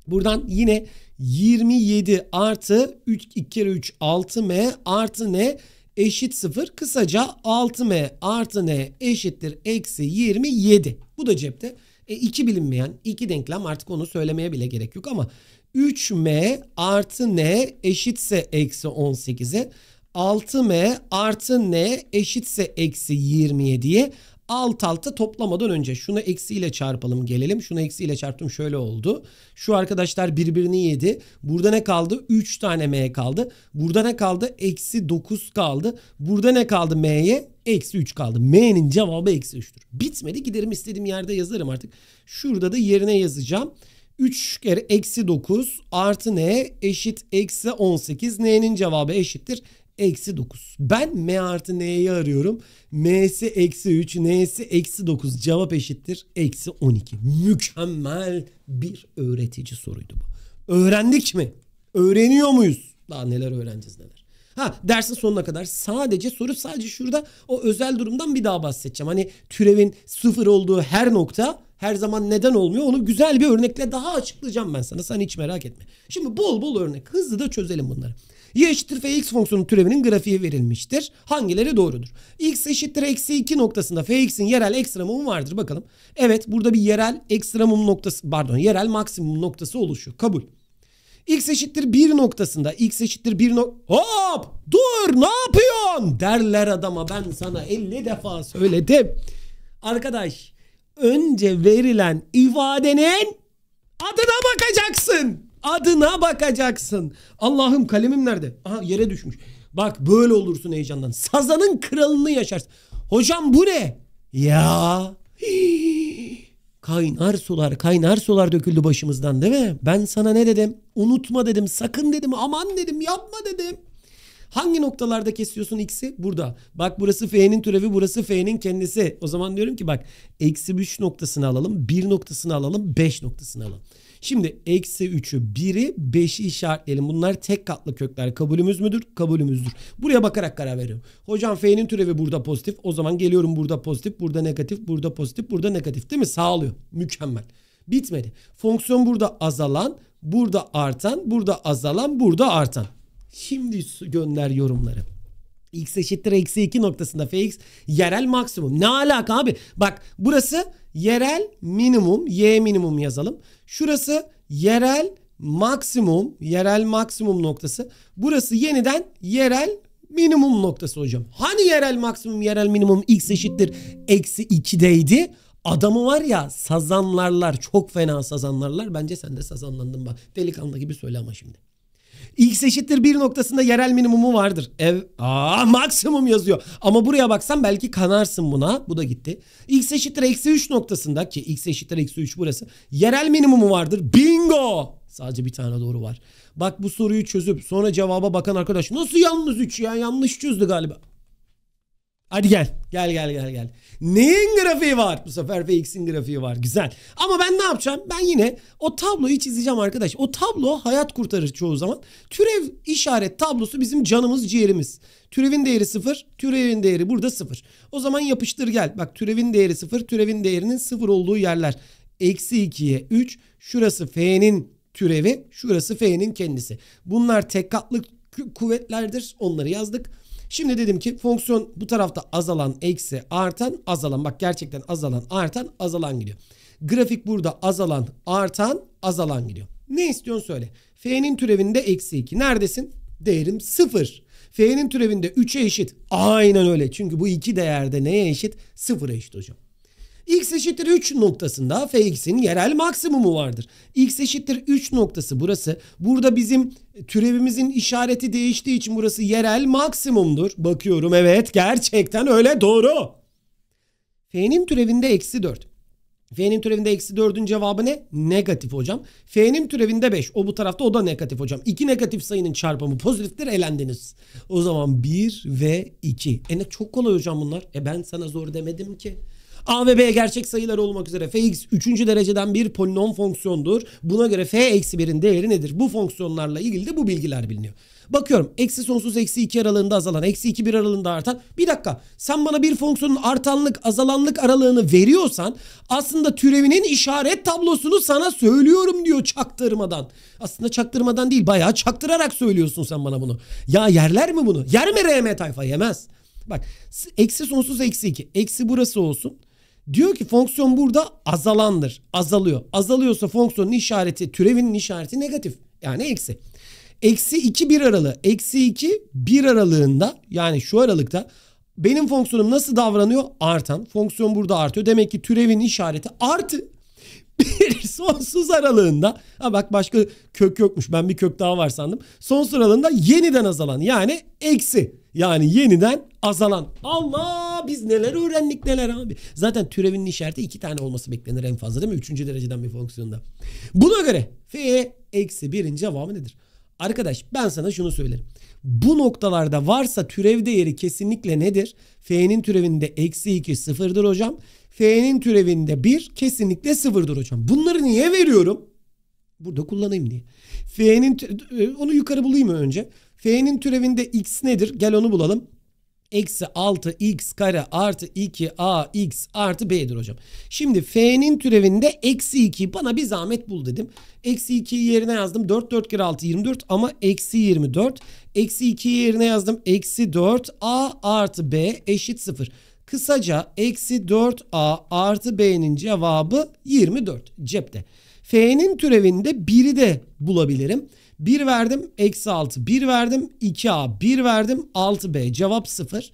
Speaker 1: Buradan yine 27 artı 3, 2 kere 3 6m artı n eşit 0. Kısaca 6m artı n eşittir eksi 27. Bu da cepte. E, iki bilinmeyen iki denklem artık onu söylemeye bile gerek yok ama 3m artı n eşitse eksi 18'e 6m artı n eşitse eksi 27'ye alt alta toplamadan önce şunu eksiyle çarpalım gelelim. Şunu eksiyle çarptım şöyle oldu. Şu arkadaşlar birbirini yedi. Burada ne kaldı? 3 tane m kaldı. Burada ne kaldı? Eksi 9 kaldı. Burada ne kaldı m'ye? Eksi 3 kaldı. M'nin cevabı eksi 3'tür. Bitmedi giderim istediğim yerde yazarım artık. Şurada da yerine yazacağım. 3 kere eksi 9 artı n eşit eksi 18. n'nin cevabı eşittir eksi 9. Ben m artı n'yi arıyorum. m'si eksi 3, n'si eksi 9. Cevap eşittir eksi 12. Mükemmel bir öğretici soruydu bu. Öğrendik mi? Öğreniyor muyuz? Daha neler öğreneceğiz neler. Ha dersin sonuna kadar sadece soru sadece şurada o özel durumdan bir daha bahsedeceğim. Hani türevin sıfır olduğu her nokta her zaman neden olmuyor onu güzel bir örnekle daha açıklayacağım ben sana. Sen hiç merak etme. Şimdi bol bol örnek hızlı da çözelim bunları y eşittir fx fonksiyonun türevinin grafiği verilmiştir. Hangileri doğrudur? x eşittir eksi 2 noktasında fx'in yerel ekstremum vardır. Bakalım. Evet burada bir yerel ekstremum noktası pardon yerel maksimum noktası oluşuyor. Kabul. x eşittir 1 noktasında x eşittir 1 nok... Hop! Dur ne yapıyorsun? Derler adama ben sana 50 defa söyledim. Arkadaş önce verilen ifadenin adına bakacaksın adına bakacaksın. Allah'ım kalemim nerede? Aha yere düşmüş. Bak böyle olursun heyecandan. Sazanın kralını yaşarsın. Hocam bu ne? Ya. Kaynar sular, kaynar sular döküldü başımızdan değil mi? Ben sana ne dedim? Unutma dedim, sakın dedim, aman dedim, yapma dedim. Hangi noktalarda kesiyorsun x'i? Burada. Bak burası f'nin türevi, burası f'nin kendisi. O zaman diyorum ki bak eksi 3 noktasını alalım, 1 noktasını alalım, 5 noktasını alalım. Şimdi eksi 3'ü 1'i 5'i işaretleyelim. Bunlar tek katlı kökler. Kabulümüz müdür? Kabulümüzdür. Buraya bakarak karar veriyorum. Hocam F'nin türevi burada pozitif. O zaman geliyorum burada pozitif, burada negatif, burada pozitif, burada negatif değil mi? Sağlıyor. Mükemmel. Bitmedi. Fonksiyon burada azalan, burada artan, burada azalan, burada artan. Şimdi gönder yorumları x eşittir eksi 2 noktasında fx yerel maksimum. Ne alaka abi? Bak burası Yerel minimum, y minimum yazalım. Şurası yerel maksimum, yerel maksimum noktası. Burası yeniden yerel minimum noktası hocam. Hani yerel maksimum, yerel minimum x eşittir eksi 2'deydi. Adamı var ya sazanlarlar çok fena sazanlarlar. Bence sen de sazanlandın bak. Delikanlı gibi söyle ama şimdi. X eşittir 1 noktasında yerel minimumu vardır. Ev aa maksimum yazıyor. Ama buraya baksan belki kanarsın buna. Bu da gitti. X eşittir eksi 3 noktasında ki X eşittir eksi 3 burası. Yerel minimumu vardır. Bingo! Sadece bir tane doğru var. Bak bu soruyu çözüp sonra cevaba bakan arkadaş nasıl yalnız 3 ya yanlış çözdü galiba. Hadi gel. Gel gel gel gel. Neyin grafiği var? Bu sefer FX'in grafiği var. Güzel. Ama ben ne yapacağım? Ben yine o tabloyu çizeceğim arkadaş. O tablo hayat kurtarır çoğu zaman. Türev işaret tablosu bizim canımız ciğerimiz. Türevin değeri sıfır. Türevin değeri burada sıfır. O zaman yapıştır gel. Bak türevin değeri sıfır. Türevin değerinin sıfır olduğu yerler. Eksi 2'ye 3. Şurası F'nin türevi. Şurası F'nin kendisi. Bunlar tek katlı kuvvetlerdir. Onları yazdık. Şimdi dedim ki fonksiyon bu tarafta azalan eksi artan azalan bak gerçekten azalan artan azalan gidiyor. Grafik burada azalan artan azalan gidiyor. Ne istiyorsun söyle. F'nin türevinde eksi 2. Neredesin? Değerim 0. F'nin türevinde 3'e eşit. Aynen öyle. Çünkü bu iki değerde neye eşit? 0'a eşit hocam x eşittir 3 noktasında fx'in yerel maksimumu vardır. x eşittir 3 noktası burası. Burada bizim türevimizin işareti değiştiği için burası yerel maksimumdur. Bakıyorum evet gerçekten öyle doğru. F'nin türevinde eksi 4. F'nin türevinde eksi 4'ün cevabı ne? Negatif hocam. F'nin türevinde 5. O bu tarafta o da negatif hocam. İki negatif sayının çarpımı pozitiftir elendiniz. O zaman 1 ve 2. E ne çok kolay hocam bunlar. E ben sana zor demedim ki. A ve B gerçek sayılar olmak üzere fx 3. dereceden bir polinom fonksiyondur. Buna göre f eksi 1'in değeri nedir? Bu fonksiyonlarla ilgili de bu bilgiler biliniyor. Bakıyorum eksi sonsuz eksi 2 aralığında azalan eksi 2 1 aralığında artan. Bir dakika sen bana bir fonksiyonun artanlık azalanlık aralığını veriyorsan aslında türevinin işaret tablosunu sana söylüyorum diyor çaktırmadan. Aslında çaktırmadan değil bayağı çaktırarak söylüyorsun sen bana bunu. Ya yerler mi bunu? Yer mi RM tayfa yemez. Bak eksi sonsuz eksi 2 eksi burası olsun Diyor ki fonksiyon burada azalandır. Azalıyor. Azalıyorsa fonksiyonun işareti, türevinin işareti negatif. Yani eksi. Eksi 2 bir aralığı. Eksi 2 bir aralığında yani şu aralıkta benim fonksiyonum nasıl davranıyor? Artan. Fonksiyon burada artıyor. Demek ki türevin işareti artı. 1 sonsuz aralığında ha bak başka kök yokmuş ben bir kök daha var sandım. Sonsuz aralığında yeniden azalan yani eksi yani yeniden azalan. Allah biz neler öğrendik neler abi. Zaten türevinin işareti iki tane olması beklenir en fazla değil mi? Üçüncü dereceden bir fonksiyonda. Buna göre f eksi birin cevabı nedir? Arkadaş ben sana şunu söylerim. Bu noktalarda varsa türev değeri kesinlikle nedir? F'nin türevinde eksi 2 sıfırdır hocam. F'nin türevinde 1 kesinlikle sıfırdır hocam. Bunları niye veriyorum? Burada kullanayım diye. F'nin e, onu yukarı bulayım önce. F'nin türevinde x nedir? Gel onu bulalım. Eksi 6x kare artı 2 a x artı b'dir hocam. Şimdi f'nin türevinde eksi 2 bana bir zahmet bul dedim. Eksi 2'yi yerine yazdım. 4 4 kere 6 24 ama eksi 24. Eksi 2'yi yerine yazdım. Eksi 4 a artı b eşit 0. Kısaca eksi 4a artı b'nin cevabı 24 cepte. F'nin türevinde 1'i de bulabilirim. 1 verdim eksi 6 1 verdim 2a 1 verdim 6b cevap 0.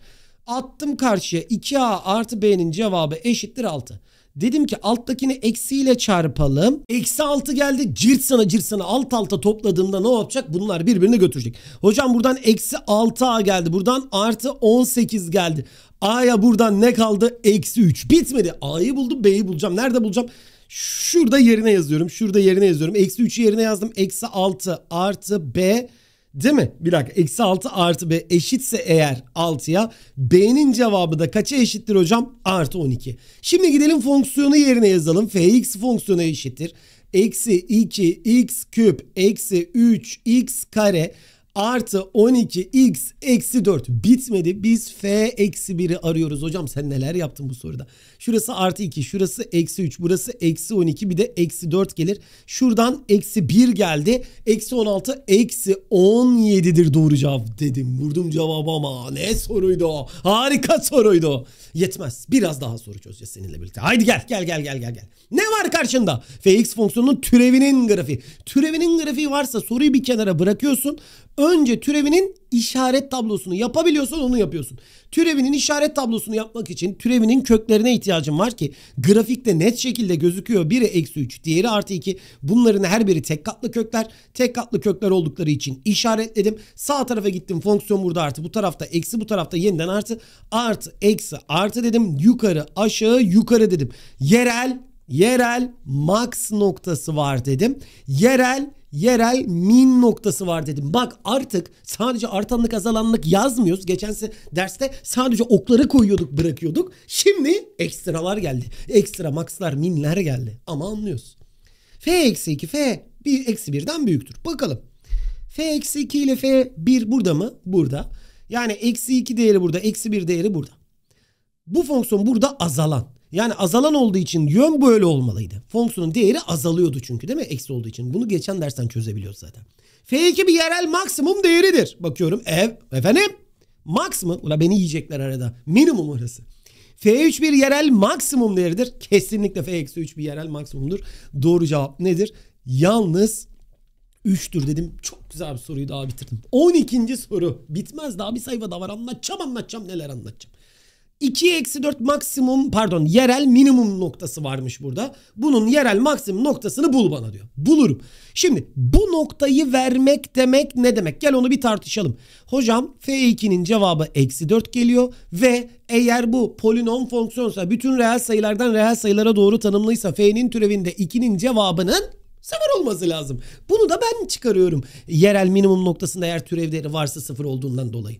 Speaker 1: Attım karşıya 2a artı b'nin cevabı eşittir 6. Dedim ki alttakini eksiyle çarpalım. Eksi 6 geldi. Cirt sana cirt sana alt alta topladığımda ne yapacak? Bunlar birbirini götürecek. Hocam buradan eksi 6A geldi. Buradan artı 18 geldi. A'ya buradan ne kaldı? Eksi 3. Bitmedi. A'yı buldum B'yi bulacağım. Nerede bulacağım? Şurada yerine yazıyorum. Şurada yerine yazıyorum. Eksi 3'ü yerine yazdım. Eksi 6 artı B Değil mi? Bir dakika. Eksi 6 artı B eşitse eğer 6'ya B'nin cevabı da kaça eşittir hocam? Artı 12. Şimdi gidelim fonksiyonu yerine yazalım. Fx fonksiyonu eşittir. Eksi 2 x küp eksi 3 x kare artı 12x eksi 4 bitmedi. Biz f eksi 1'i arıyoruz. Hocam sen neler yaptın bu soruda? Şurası artı 2, şurası eksi 3, burası eksi 12 bir de eksi 4 gelir. Şuradan eksi 1 geldi. Eksi 16, eksi 17'dir doğru cevap dedim. Vurdum cevabı ama ne soruydu o? Harika soruydu Yetmez. Biraz daha soru çözeceğiz seninle birlikte. Haydi gel gel gel gel gel. gel. Ne var karşında? fx fonksiyonunun türevinin grafiği. Türevinin grafiği varsa soruyu bir kenara bırakıyorsun. Önce türevinin işaret tablosunu yapabiliyorsan onu yapıyorsun. Türevinin işaret tablosunu yapmak için türevinin köklerine ihtiyacın var ki grafikte net şekilde gözüküyor. Biri eksi 3, diğeri artı 2. Bunların her biri tek katlı kökler. Tek katlı kökler oldukları için işaretledim. Sağ tarafa gittim. Fonksiyon burada artı. Bu tarafta eksi, bu tarafta yeniden artı. Artı, eksi, artı dedim. Yukarı, aşağı, yukarı dedim. Yerel, yerel max noktası var dedim. Yerel yerel min noktası var dedim. Bak artık sadece artanlık azalanlık yazmıyoruz. Geçen derste sadece okları koyuyorduk bırakıyorduk. Şimdi ekstralar geldi. Ekstra maxlar minler geldi. Ama anlıyoruz. F eksi 2 F bir eksi birden büyüktür. Bakalım. F eksi 2 ile F 1 burada mı? Burada. Yani eksi 2 değeri burada. Eksi 1 değeri burada. Bu fonksiyon burada azalan. Yani azalan olduğu için yön böyle olmalıydı. Fonksiyonun değeri azalıyordu çünkü değil mi? Eksi olduğu için. Bunu geçen dersten çözebiliyoruz zaten. F2 bir yerel maksimum değeridir. Bakıyorum ev efendim. mı? Ula beni yiyecekler arada. Minimum orası. F3 bir yerel maksimum değeridir. Kesinlikle F-3 bir yerel maksimumdur. Doğru cevap nedir? Yalnız 3'tür dedim. Çok güzel bir soruyu daha bitirdim. 12. soru. Bitmez daha bir sayfa daha var. Anlatacağım anlatacağım neler anlatacağım. 2 eksi 4 maksimum pardon yerel minimum noktası varmış burada. Bunun yerel maksimum noktasını bul bana diyor. Bulurum. Şimdi bu noktayı vermek demek ne demek? Gel onu bir tartışalım. Hocam F2'nin cevabı eksi 4 geliyor ve eğer bu polinom fonksiyonsa bütün reel sayılardan reel sayılara doğru tanımlıysa F'nin türevinde 2'nin cevabının Sıfır olması lazım. Bunu da ben çıkarıyorum. Yerel minimum noktasında eğer türevleri varsa sıfır olduğundan dolayı.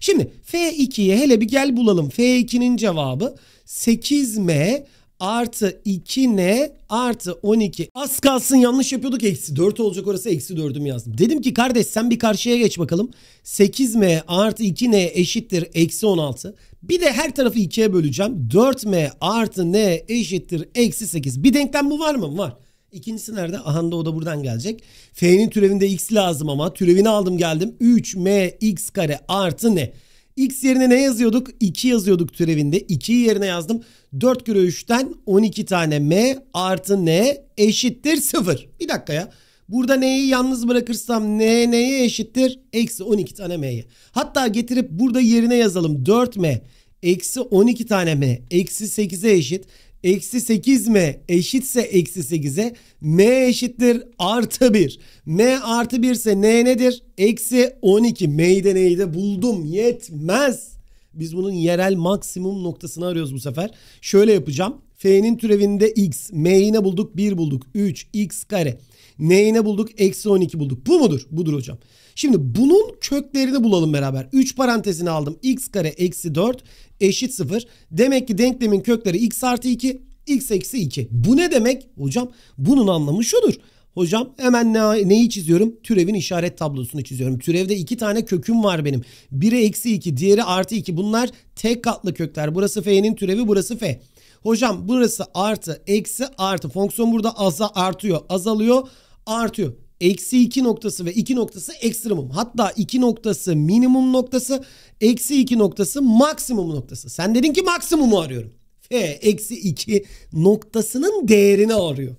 Speaker 1: Şimdi F2'ye hele bir gel bulalım. F2'nin cevabı 8M artı 2N artı 12. Az kalsın yanlış yapıyorduk. Eksi 4 olacak orası. Eksi 4'üm yazdım. Dedim ki kardeş sen bir karşıya geç bakalım. 8M artı 2N eşittir. Eksi 16. Bir de her tarafı 2'ye böleceğim. 4M artı N eşittir. Eksi 8. Bir denklem bu var mı? Var. İkincisi nerede? Aha da o da buradan gelecek. F'nin türevinde x lazım ama türevini aldım geldim. 3mx kare artı ne? X yerine ne yazıyorduk? 2 yazıyorduk türevinde. 2'yi yerine yazdım. 4 kere 3'ten 12 tane m artı n eşittir 0. Bir dakika ya. Burada neyi yalnız bırakırsam n neye eşittir? Eksi 12 tane m'ye. Hatta getirip burada yerine yazalım. 4m eksi 12 tane m eksi 8'e eşit. Eksi 8 m eşitse eksi 8'e m eşittir artı 1. m artı 1 ise n nedir? Eksi 12 m'yi de neyi de buldum yetmez. Biz bunun yerel maksimum noktasını arıyoruz bu sefer. Şöyle yapacağım. F'nin türevinde x, m'yi ne bulduk? 1 bulduk. 3, x kare. N'yi ne bulduk? Eksi 12 bulduk. Bu mudur? Budur hocam. Şimdi bunun köklerini bulalım beraber. 3 parantezini aldım. x kare eksi 4 eşit 0. Demek ki denklemin kökleri x artı 2 x eksi 2. Bu ne demek? Hocam bunun anlamı şudur. Hocam hemen ne, neyi çiziyorum? Türevin işaret tablosunu çiziyorum. Türevde iki tane köküm var benim. Biri eksi 2, diğeri artı 2. Bunlar tek katlı kökler. Burası f'nin türevi, burası f. Hocam burası artı, eksi, artı. Fonksiyon burada aza artıyor, azalıyor, artıyor eksi 2 noktası ve 2 noktası ekstremum. Hatta 2 noktası minimum noktası, eksi 2 noktası maksimum noktası. Sen dedin ki maksimumu arıyorum. F eksi 2 noktasının değerini arıyor.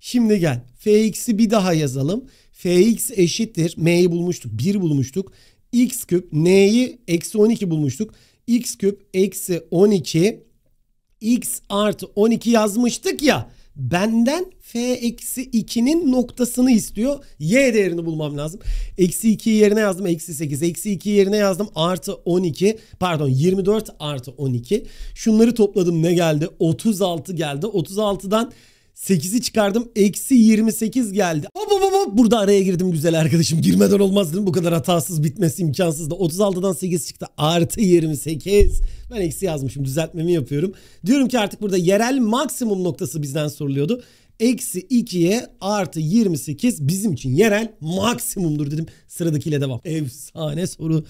Speaker 1: Şimdi gel fx'i bir daha yazalım. fx eşittir. M'yi bulmuştuk. 1 bulmuştuk. x küp n'yi eksi 12 bulmuştuk. x küp eksi 12 x artı 12 yazmıştık ya benden f eksi 2'nin noktasını istiyor. Y değerini bulmam lazım. Eksi 2 yerine yazdım eksi 8. Eksi 2 yerine yazdım artı 12. Pardon 24 artı 12. Şunları topladım ne geldi? 36 geldi. 36'dan 8'i çıkardım. Eksi 28 geldi. Hop hop hop burada araya girdim güzel arkadaşım. Girmeden olmaz dedim. Bu kadar hatasız bitmesi imkansız da. 36'dan 8 çıktı. Artı 28. Ben eksi yazmışım. Düzeltmemi yapıyorum. Diyorum ki artık burada yerel maksimum noktası bizden soruluyordu. Eksi 2'ye artı 28 bizim için yerel maksimumdur dedim. Sıradakiyle devam. Efsane soru.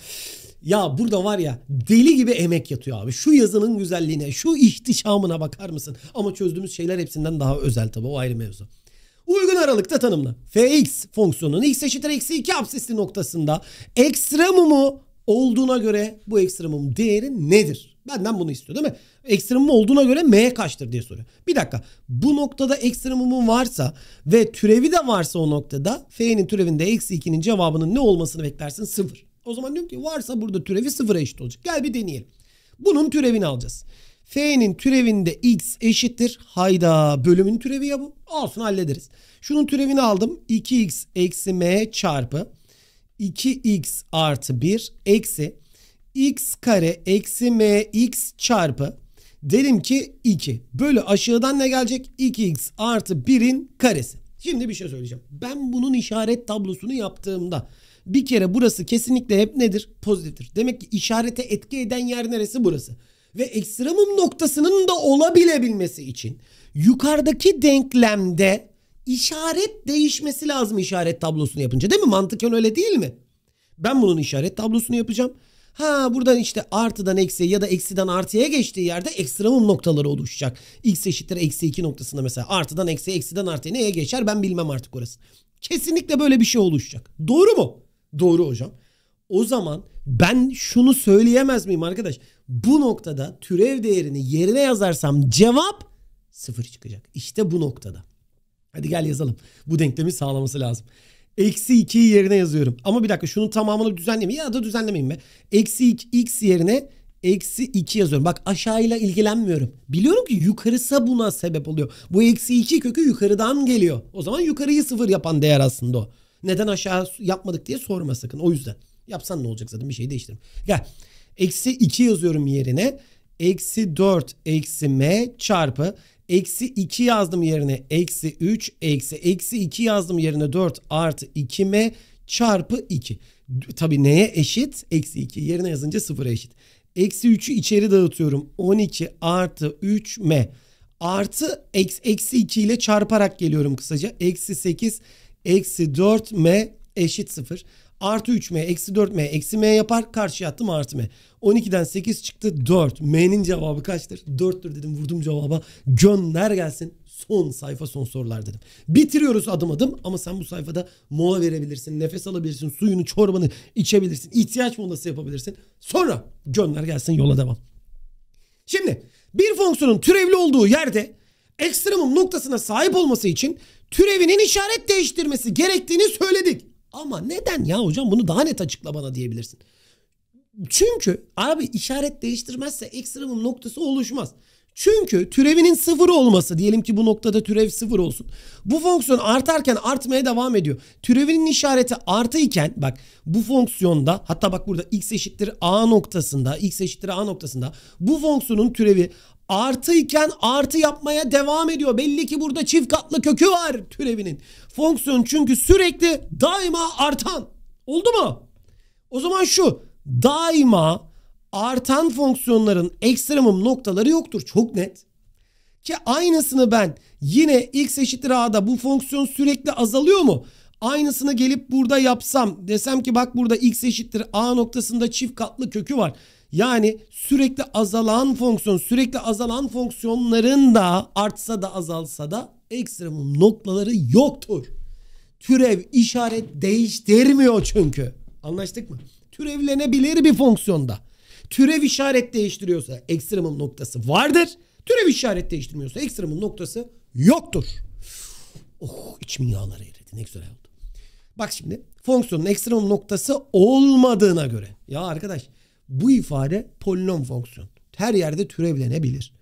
Speaker 1: Ya burada var ya deli gibi emek yatıyor abi. Şu yazının güzelliğine, şu ihtişamına bakar mısın? Ama çözdüğümüz şeyler hepsinden daha özel tabii. O ayrı mevzu. Uygun aralıkta tanımla. fx fonksiyonunun x eşittir eksi 2 absisli noktasında ekstremumu olduğuna göre bu ekstremum değeri nedir? Benden bunu istiyor değil mi? Ekstremum olduğuna göre m kaçtır diye soruyor. Bir dakika bu noktada ekstremumun varsa ve türevi de varsa o noktada f'nin türevinde eksi 2'nin cevabının ne olmasını beklersin? Sıfır. O zaman diyorum ki varsa burada türevi sıfıra eşit olacak. Gel bir deneyelim. Bunun türevini alacağız. F'nin türevinde x eşittir. Hayda bölümün türevi ya bu. Olsun hallederiz. Şunun türevini aldım. 2x eksi m çarpı 2x artı 1 eksi x kare eksi m x çarpı derim ki 2 bölü aşağıdan ne gelecek? 2x artı 1'in karesi. Şimdi bir şey söyleyeceğim. Ben bunun işaret tablosunu yaptığımda bir kere burası kesinlikle hep nedir? Pozitiftir. Demek ki işarete etki eden yer neresi burası? Ve ekstremum noktasının da olabilebilmesi için yukarıdaki denklemde işaret değişmesi lazım işaret tablosunu yapınca değil mi? Mantıken öyle değil mi? Ben bunun işaret tablosunu yapacağım. Ha buradan işte artıdan eksiye ya da eksiden artıya geçtiği yerde ekstremum noktaları oluşacak. X eşittir eksi 2 noktasında mesela artıdan eksiye eksiden artıya neye geçer ben bilmem artık orası. Kesinlikle böyle bir şey oluşacak. Doğru mu? Doğru hocam. O zaman ben şunu söyleyemez miyim arkadaş? Bu noktada türev değerini yerine yazarsam cevap sıfır çıkacak. İşte bu noktada. Hadi gel yazalım. Bu denklemi sağlaması lazım. Eksi 2'yi yerine yazıyorum. Ama bir dakika şunun tamamını düzenlemeyeyim ya da düzenlemeyeyim mi? Eksi 2, x yerine eksi 2 yazıyorum. Bak aşağıyla ilgilenmiyorum. Biliyorum ki yukarısa buna sebep oluyor. Bu eksi 2 kökü yukarıdan geliyor. O zaman yukarıyı sıfır yapan değer aslında o. Neden aşağı yapmadık diye sorma sakın. O yüzden. Yapsan ne olacak zaten bir şey değiştirim. Gel. Eksi 2 yazıyorum yerine. Eksi 4 eksi m çarpı. Eksi 2 yazdım yerine eksi 3 eksi eksi 2 yazdım yerine 4 artı 2m çarpı 2. Tabi neye eşit? Eksi 2 yerine yazınca 0'a eşit. Eksi 3'ü içeri dağıtıyorum. 12 artı 3m artı eksi, eksi 2 ile çarparak geliyorum kısaca. Eksi 8 Eksi 4m eşit 0. Artı 3m eksi 4m eksi m yapar. Karşıya attım artı m. 12'den 8 çıktı 4. M'nin cevabı kaçtır? 4'tür dedim vurdum cevaba. Gönder gelsin son sayfa son sorular dedim. Bitiriyoruz adım adım ama sen bu sayfada mola verebilirsin, nefes alabilirsin, suyunu, çorbanı içebilirsin, ihtiyaç molası yapabilirsin. Sonra gönder gelsin yola devam. Şimdi bir fonksiyonun türevli olduğu yerde ekstremum noktasına sahip olması için türevinin işaret değiştirmesi gerektiğini söyledik. Ama neden ya hocam bunu daha net açıkla bana diyebilirsin. Çünkü abi işaret değiştirmezse ekstremum noktası oluşmaz. Çünkü türevinin sıfır olması diyelim ki bu noktada türev sıfır olsun. Bu fonksiyon artarken artmaya devam ediyor. Türevinin işareti artıyken bak bu fonksiyonda hatta bak burada x eşittir a noktasında x eşittir a noktasında bu fonksiyonun türevi artıyken artı yapmaya devam ediyor. Belli ki burada çift katlı kökü var türevinin. Fonksiyon çünkü sürekli daima artan. Oldu mu? O zaman şu daima artan fonksiyonların ekstremum noktaları yoktur. Çok net. Ki aynısını ben yine x eşittir a'da bu fonksiyon sürekli azalıyor mu? aynısını gelip burada yapsam desem ki bak burada x eşittir a noktasında çift katlı kökü var. Yani sürekli azalan fonksiyon sürekli azalan fonksiyonların da artsa da azalsa da ekstremum noktaları yoktur. Türev işaret değiştirmiyor çünkü. Anlaştık mı? Türevlenebilir bir fonksiyonda. Türev işaret değiştiriyorsa ekstremum noktası vardır. Türev işaret değiştirmiyorsa ekstremum noktası yoktur. Oh içimin yağları eridi. Ne güzel oldu. Bak şimdi fonksiyonun ekstremum noktası olmadığına göre. Ya arkadaş bu ifade polinom fonksiyon. Her yerde türevlenebilir.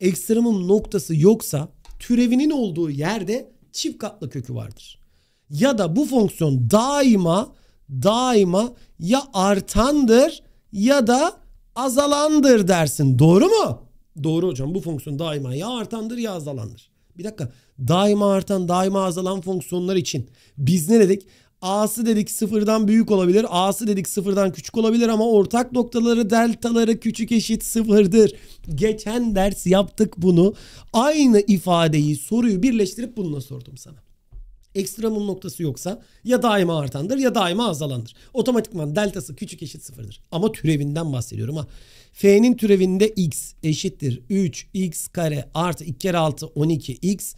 Speaker 1: Ekstremum noktası yoksa türevinin olduğu yerde çift katlı kökü vardır. Ya da bu fonksiyon daima daima ya artandır ya da azalandır dersin. Doğru mu? Doğru hocam. Bu fonksiyon daima ya artandır ya azalandır. Bir dakika daima artan daima azalan fonksiyonlar için biz ne dedik? A'sı dedik sıfırdan büyük olabilir. A'sı dedik sıfırdan küçük olabilir ama ortak noktaları deltaları küçük eşit sıfırdır. Geçen ders yaptık bunu. Aynı ifadeyi soruyu birleştirip bununla sordum sana. Ekstremum noktası yoksa ya daima artandır ya daima azalandır. Otomatikman deltası küçük eşit sıfırdır. Ama türevinden bahsediyorum ha. F'nin türevinde x eşittir 3x kare artı 2 kere 6 12x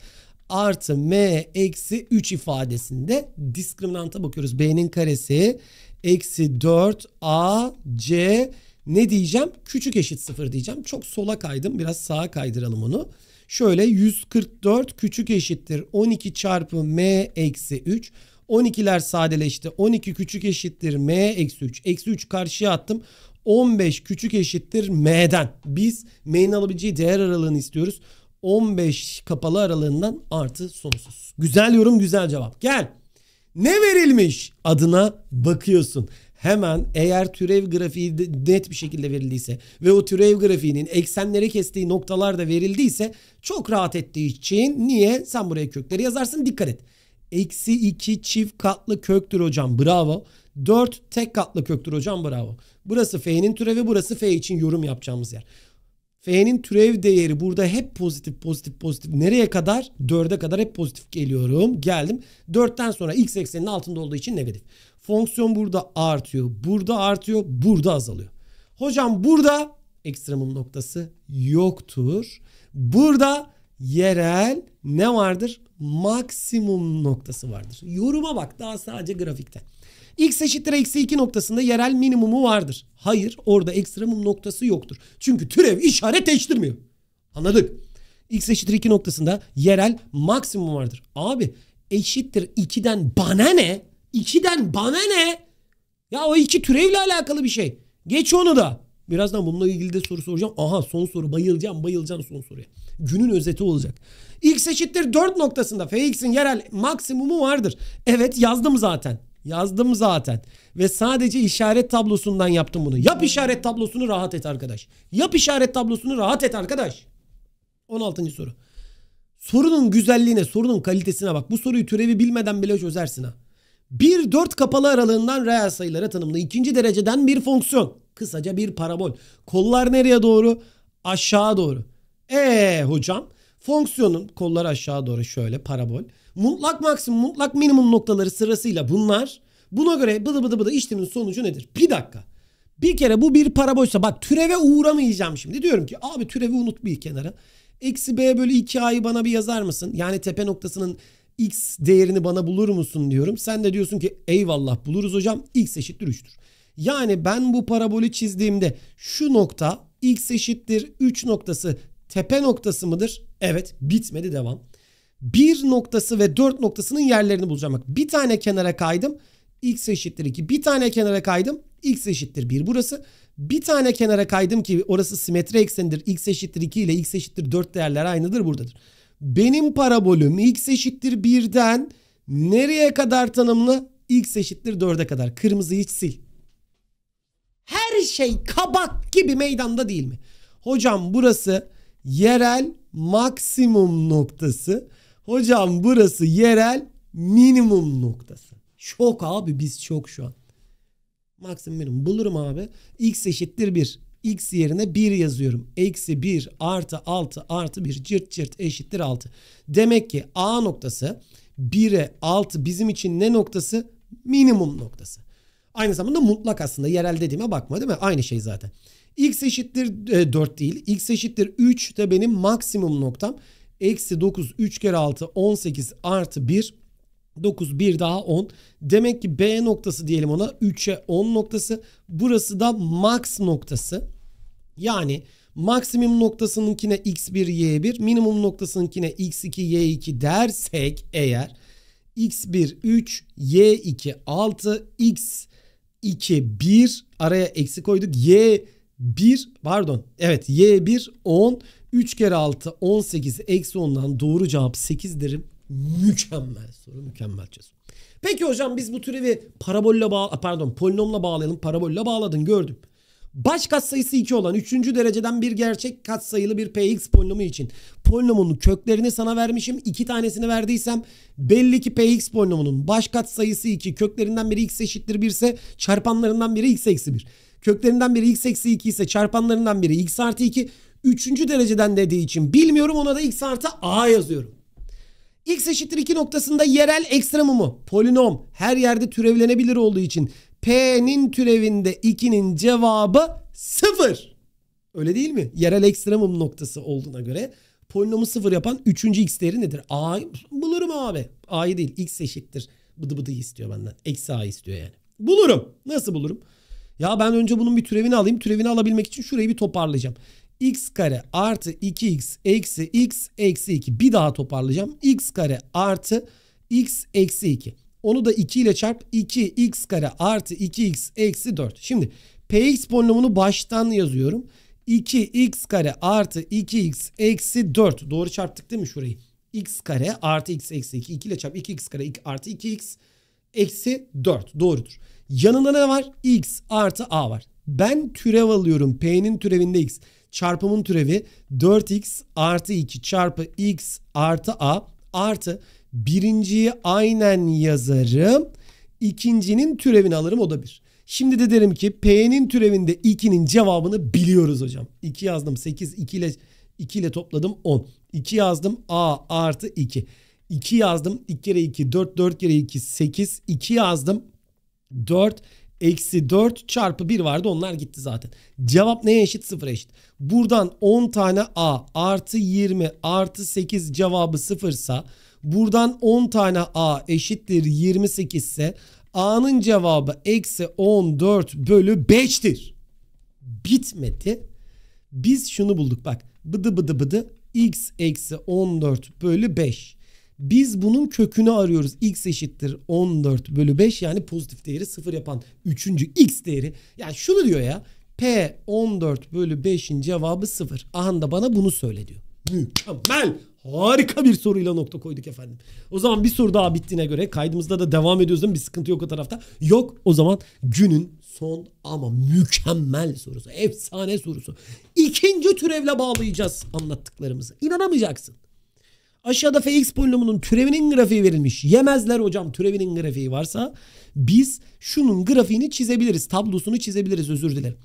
Speaker 1: artı m eksi 3 ifadesinde diskriminanta bakıyoruz. B'nin karesi eksi 4 a c ne diyeceğim? Küçük eşit 0 diyeceğim. Çok sola kaydım. Biraz sağa kaydıralım onu. Şöyle 144 küçük eşittir 12 çarpı m eksi 3. 12'ler sadeleşti. 12 küçük eşittir m eksi 3. Eksi 3 karşıya attım. 15 küçük eşittir m'den. Biz m'nin alabileceği değer aralığını istiyoruz. 15 kapalı aralığından artı sonsuz. Güzel yorum güzel cevap. Gel. Ne verilmiş adına bakıyorsun. Hemen eğer türev grafiği net bir şekilde verildiyse ve o türev grafiğinin eksenleri kestiği noktalar da verildiyse çok rahat ettiği için niye sen buraya kökleri yazarsın dikkat et. Eksi 2 çift katlı köktür hocam bravo. 4 tek katlı köktür hocam bravo. Burası F'nin türevi burası F için yorum yapacağımız yer. F'nin türev değeri burada hep pozitif pozitif pozitif. Nereye kadar? 4'e kadar hep pozitif geliyorum. Geldim. 4'ten sonra x ekseninin altında olduğu için negatif. Fonksiyon burada artıyor. Burada artıyor. Burada azalıyor. Hocam burada ekstremum noktası yoktur. Burada yerel ne vardır? Maksimum noktası vardır. Yoruma bak daha sadece grafikte x eşittir eksi 2 noktasında yerel minimumu vardır. Hayır orada ekstremum noktası yoktur. Çünkü türev işaret değiştirmiyor. Anladık. x eşittir 2 noktasında yerel maksimum vardır. Abi eşittir 2'den bana ne? 2'den bana ne? Ya o iki türevle alakalı bir şey. Geç onu da. Birazdan bununla ilgili de soru soracağım. Aha son soru bayılacağım bayılacağım son soruya. Günün özeti olacak. X eşittir 4 noktasında Fx'in yerel maksimumu vardır. Evet yazdım zaten. Yazdım zaten. Ve sadece işaret tablosundan yaptım bunu. Yap işaret tablosunu rahat et arkadaş. Yap işaret tablosunu rahat et arkadaş. 16. soru. Sorunun güzelliğine, sorunun kalitesine bak. Bu soruyu türevi bilmeden bile çözersin ha. 1-4 kapalı aralığından reel sayılara tanımlı ikinci dereceden bir fonksiyon. Kısaca bir parabol. Kollar nereye doğru? Aşağı doğru. Eee hocam fonksiyonun kolları aşağı doğru şöyle parabol mutlak maksimum, mutlak minimum noktaları sırasıyla bunlar. Buna göre bıdı bıdı bıdı işlemin sonucu nedir? Bir dakika. Bir kere bu bir para boşsa bak türeve uğramayacağım şimdi. Diyorum ki abi türevi unut bir kenara. Eksi b bölü 2a'yı bana bir yazar mısın? Yani tepe noktasının x değerini bana bulur musun diyorum. Sen de diyorsun ki eyvallah buluruz hocam x eşittir 3'tür. Yani ben bu parabolü çizdiğimde şu nokta x eşittir 3 noktası tepe noktası mıdır? Evet bitmedi devam. 1 noktası ve 4 noktasının yerlerini bulacağım. Bak bir tane kenara kaydım. X eşittir 2. Bir tane kenara kaydım. X eşittir 1 burası. Bir tane kenara kaydım ki orası simetri eksenidir. X eşittir 2 ile X eşittir 4 değerler aynıdır buradadır. Benim parabolüm X eşittir 1'den nereye kadar tanımlı? X eşittir 4'e kadar. Kırmızı hiç sil. Her şey kabak gibi meydanda değil mi? Hocam burası yerel maksimum noktası. Hocam burası yerel minimum noktası. Çok abi biz çok şu an. Maksimum bulurum abi. X eşittir 1. X yerine 1 yazıyorum. Eksi 1 artı 6 artı 1 cırt cırt eşittir 6. Demek ki A noktası 1'e 6 bizim için ne noktası? Minimum noktası. Aynı zamanda mutlak aslında yerel dediğime bakma değil mi? Aynı şey zaten. X eşittir e, 4 değil. X eşittir 3 de benim maksimum noktam. Eksi 9 3 kere 6 18 artı 1 9 1 daha 10. Demek ki B noktası diyelim ona 3'e 10 noktası. Burası da max noktası. Yani maksimum noktasınınkine x1 y1 minimum noktasınınkine x2 y2 dersek eğer x1 3 y2 6 x2 1 araya eksi koyduk y 1 pardon evet Y1 10 3 kere 6 18 eksi 10'dan doğru cevap 8 derim. Mükemmel soru mükemmel cevap. Peki hocam biz bu türevi parabolle bağ pardon polinomla bağlayalım. parabolle bağladın gördüm. Baş katsayısı 2 olan 3. dereceden bir gerçek katsayılı bir px polinomu için polinomun köklerini sana vermişim. 2 tanesini verdiysem belli ki px polinomunun baş katsayısı 2 köklerinden biri x eşittir 1 ise çarpanlarından biri x eksi 1. Köklerinden biri x eksi 2 ise çarpanlarından biri x artı 2. Üçüncü dereceden dediği için bilmiyorum ona da x artı a yazıyorum. x eşittir 2 noktasında yerel ekstremumu polinom her yerde türevlenebilir olduğu için p'nin türevinde 2'nin cevabı 0. Öyle değil mi? Yerel ekstremum noktası olduğuna göre polinomu 0 yapan 3. x değeri nedir? A bulurum abi. A'yı değil x eşittir. Bıdı bıdı istiyor benden. Eksi a istiyor yani. Bulurum. Nasıl bulurum? Ya ben önce bunun bir türevini alayım. Türevini alabilmek için şurayı bir toparlayacağım. x kare artı 2x eksi x eksi 2. Bir daha toparlayacağım. x kare artı x eksi 2. Onu da 2 ile çarp 2x kare artı 2x eksi 4. Şimdi px polinomunu baştan yazıyorum. 2x kare artı 2x eksi 4. Doğru çarptık değil mi şurayı? x kare artı x eksi 2. 2 ile çarp 2x kare artı 2x eksi 4. Doğrudur. Yanında ne var? X artı A var. Ben türev alıyorum. P'nin türevinde X. Çarpımın türevi 4X artı 2 çarpı X artı A artı birinciyi aynen yazarım. İkincinin türevini alırım o da 1. Şimdi de derim ki P'nin türevinde 2'nin cevabını biliyoruz hocam. 2 yazdım 8 2 ile 2 ile topladım 10. 2 yazdım A artı 2. 2 yazdım 2 kere 2 4 4 kere 2 8 2 yazdım 4 eksi 4 çarpı 1 vardı onlar gitti zaten. Cevap neye eşit? 0 eşit. Buradan 10 tane A artı 20 artı 8 cevabı 0 ise buradan 10 tane A eşittir 28 ise A'nın cevabı eksi 14 bölü 5'tir. Bitmedi. Biz şunu bulduk bak. Bıdı bıdı bıdı x eksi 14 bölü 5. Biz bunun kökünü arıyoruz. X eşittir 14 bölü 5 yani pozitif değeri 0 yapan 3. X değeri. Yani şunu diyor ya. P 14 bölü 5'in cevabı 0. Ahan da bana bunu söyle diyor. Mükemmel. Harika bir soruyla nokta koyduk efendim. O zaman bir soru daha bittiğine göre kaydımızda da devam ediyoruz değil mi? Bir sıkıntı yok o tarafta. Yok o zaman günün son ama mükemmel sorusu. Efsane sorusu. İkinci türevle bağlayacağız anlattıklarımızı. İnanamayacaksın. Aşağıda fx polinomunun türevinin grafiği verilmiş. Yemezler hocam türevinin grafiği varsa biz şunun grafiğini çizebiliriz. Tablosunu çizebiliriz özür dilerim.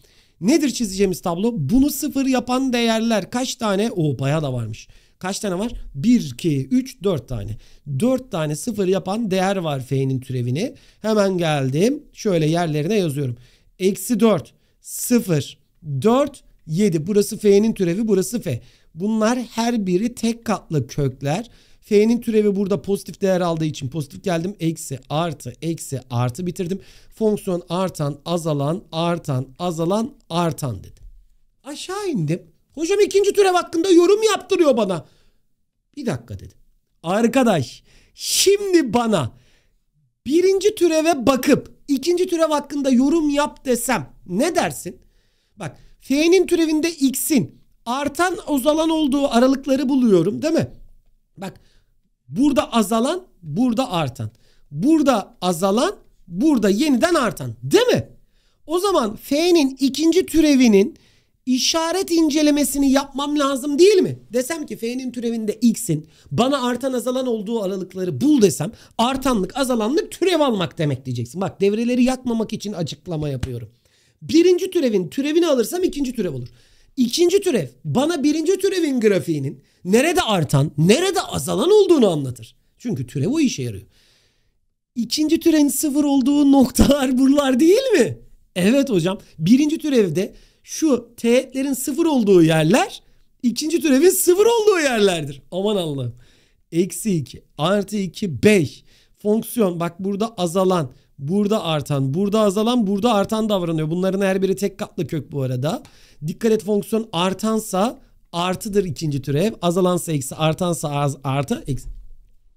Speaker 1: Nedir çizeceğimiz tablo? Bunu sıfır yapan değerler kaç tane? O bayağı da varmış. Kaç tane var? 1, 2, 3, 4 tane. 4 tane sıfır yapan değer var f'nin türevini. Hemen geldim. Şöyle yerlerine yazıyorum. Eksi 4, 0, 4, 7. Burası f'nin türevi, burası f. Bunlar her biri tek katlı kökler. F'nin türevi burada pozitif değer aldığı için pozitif geldim. Eksi artı eksi artı bitirdim. Fonksiyon artan azalan artan azalan artan dedim. Aşağı indim. Hocam ikinci türev hakkında yorum yaptırıyor bana. Bir dakika dedim. Arkadaş şimdi bana birinci türeve bakıp ikinci türev hakkında yorum yap desem ne dersin? Bak F'nin türevinde x'in artan azalan olduğu aralıkları buluyorum değil mi? Bak burada azalan burada artan. Burada azalan burada yeniden artan değil mi? O zaman F'nin ikinci türevinin işaret incelemesini yapmam lazım değil mi? Desem ki F'nin türevinde X'in bana artan azalan olduğu aralıkları bul desem artanlık azalanlık türev almak demek diyeceksin. Bak devreleri yakmamak için açıklama yapıyorum. Birinci türevin türevini alırsam ikinci türev olur. İkinci türev bana birinci türevin grafiğinin nerede artan, nerede azalan olduğunu anlatır. Çünkü türev o işe yarıyor. İkinci türevin sıfır olduğu noktalar buralar değil mi? Evet hocam. Birinci türevde şu teğetlerin sıfır olduğu yerler ikinci türevin sıfır olduğu yerlerdir. Aman Allah'ım. Eksi 2, artı 2, 5. Fonksiyon bak burada azalan, Burada artan, burada azalan, burada artan davranıyor. Bunların her biri tek katlı kök bu arada. Dikkat et fonksiyon artansa artıdır ikinci türev. Azalansa eksi, artansa az, artı. Eksi.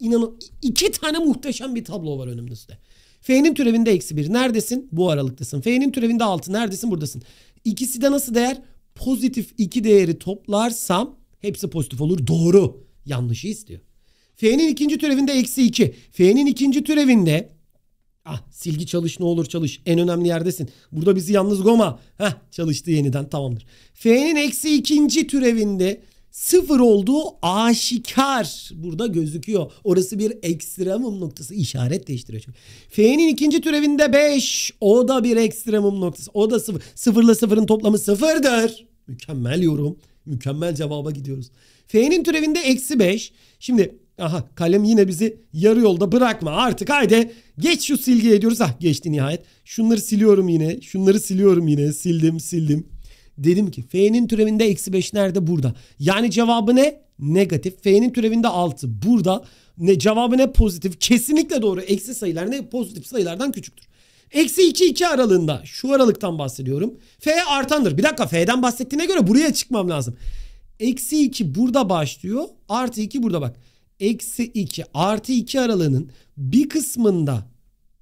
Speaker 1: İnanın iki tane muhteşem bir tablo var önümüzde. F'nin türevinde eksi bir. Neredesin? Bu aralıktasın. F'nin türevinde altı. Neredesin? Buradasın. İkisi de nasıl değer? Pozitif iki değeri toplarsam hepsi pozitif olur. Doğru. Yanlışı istiyor. F'nin ikinci türevinde eksi iki. F'nin ikinci türevinde Ah silgi çalış ne olur çalış. En önemli yerdesin. Burada bizi yalnız goma. Heh çalıştı yeniden tamamdır. F'nin eksi ikinci türevinde sıfır olduğu aşikar. Burada gözüküyor. Orası bir ekstremum noktası. işaret değiştiriyor. Çünkü. F'nin ikinci türevinde 5. O da bir ekstremum noktası. O da sıfır. Sıfırla sıfırın toplamı sıfırdır. Mükemmel yorum. Mükemmel cevaba gidiyoruz. F'nin türevinde eksi 5. Şimdi Aha kalem yine bizi yarı yolda bırakma artık haydi. Geç şu silgi ediyoruz Ah geçti nihayet. Şunları siliyorum yine. Şunları siliyorum yine. Sildim sildim. Dedim ki F'nin türevinde eksi 5 nerede? Burada. Yani cevabı ne? Negatif. F'nin türevinde 6. Burada. Ne, cevabı ne? Pozitif. Kesinlikle doğru. Eksi sayılar ne? Pozitif sayılardan küçüktür. Eksi 2 2 aralığında şu aralıktan bahsediyorum. F artandır. Bir dakika F'den bahsettiğine göre buraya çıkmam lazım. Eksi 2 burada başlıyor. Artı 2 burada bak eksi 2 artı 2 aralığının bir kısmında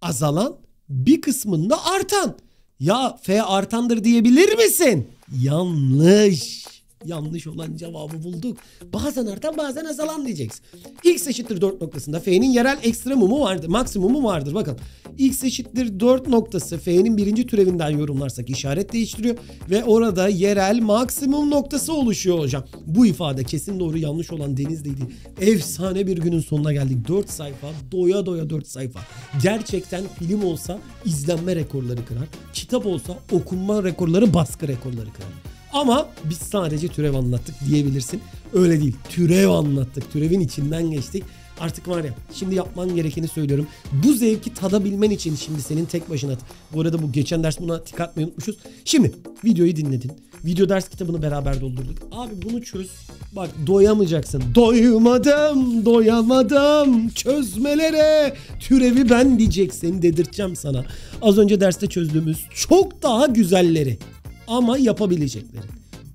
Speaker 1: azalan bir kısmında artan. Ya f artandır diyebilir misin? Yanlış yanlış olan cevabı bulduk. Bazen artan bazen azalan diyeceksin. X eşittir 4 noktasında F'nin yerel ekstremumu vardır. Maksimumu vardır. Bakın X eşittir 4 noktası F'nin birinci türevinden yorumlarsak işaret değiştiriyor. Ve orada yerel maksimum noktası oluşuyor hocam. Bu ifade kesin doğru yanlış olan Deniz'deydi. Efsane bir günün sonuna geldik. 4 sayfa doya doya 4 sayfa. Gerçekten film olsa izlenme rekorları kırar. Kitap olsa okunma rekorları baskı rekorları kırar. Ama biz sadece türev anlattık diyebilirsin. Öyle değil. Türev anlattık. Türevin içinden geçtik. Artık var ya şimdi yapman gerekeni söylüyorum. Bu zevki tadabilmen için şimdi senin tek başına. Bu arada bu geçen ders buna dikkat etmeyi unutmuşuz. Şimdi videoyu dinledin. Video ders kitabını beraber doldurduk. Abi bunu çöz. Bak doyamayacaksın. Doymadım, doyamadım. Çözmelere türevi ben diyeceksin. Dedirteceğim sana. Az önce derste çözdüğümüz çok daha güzelleri ama yapabilecekleri.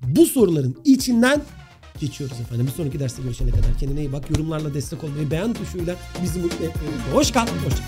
Speaker 1: Bu soruların içinden geçiyoruz efendim. Bir sonraki derste görüşene kadar kendine iyi bak. Yorumlarla destek olmayı, beğen tuşuyla bizi mutlu etmeyi. Hoş kal. Hoşça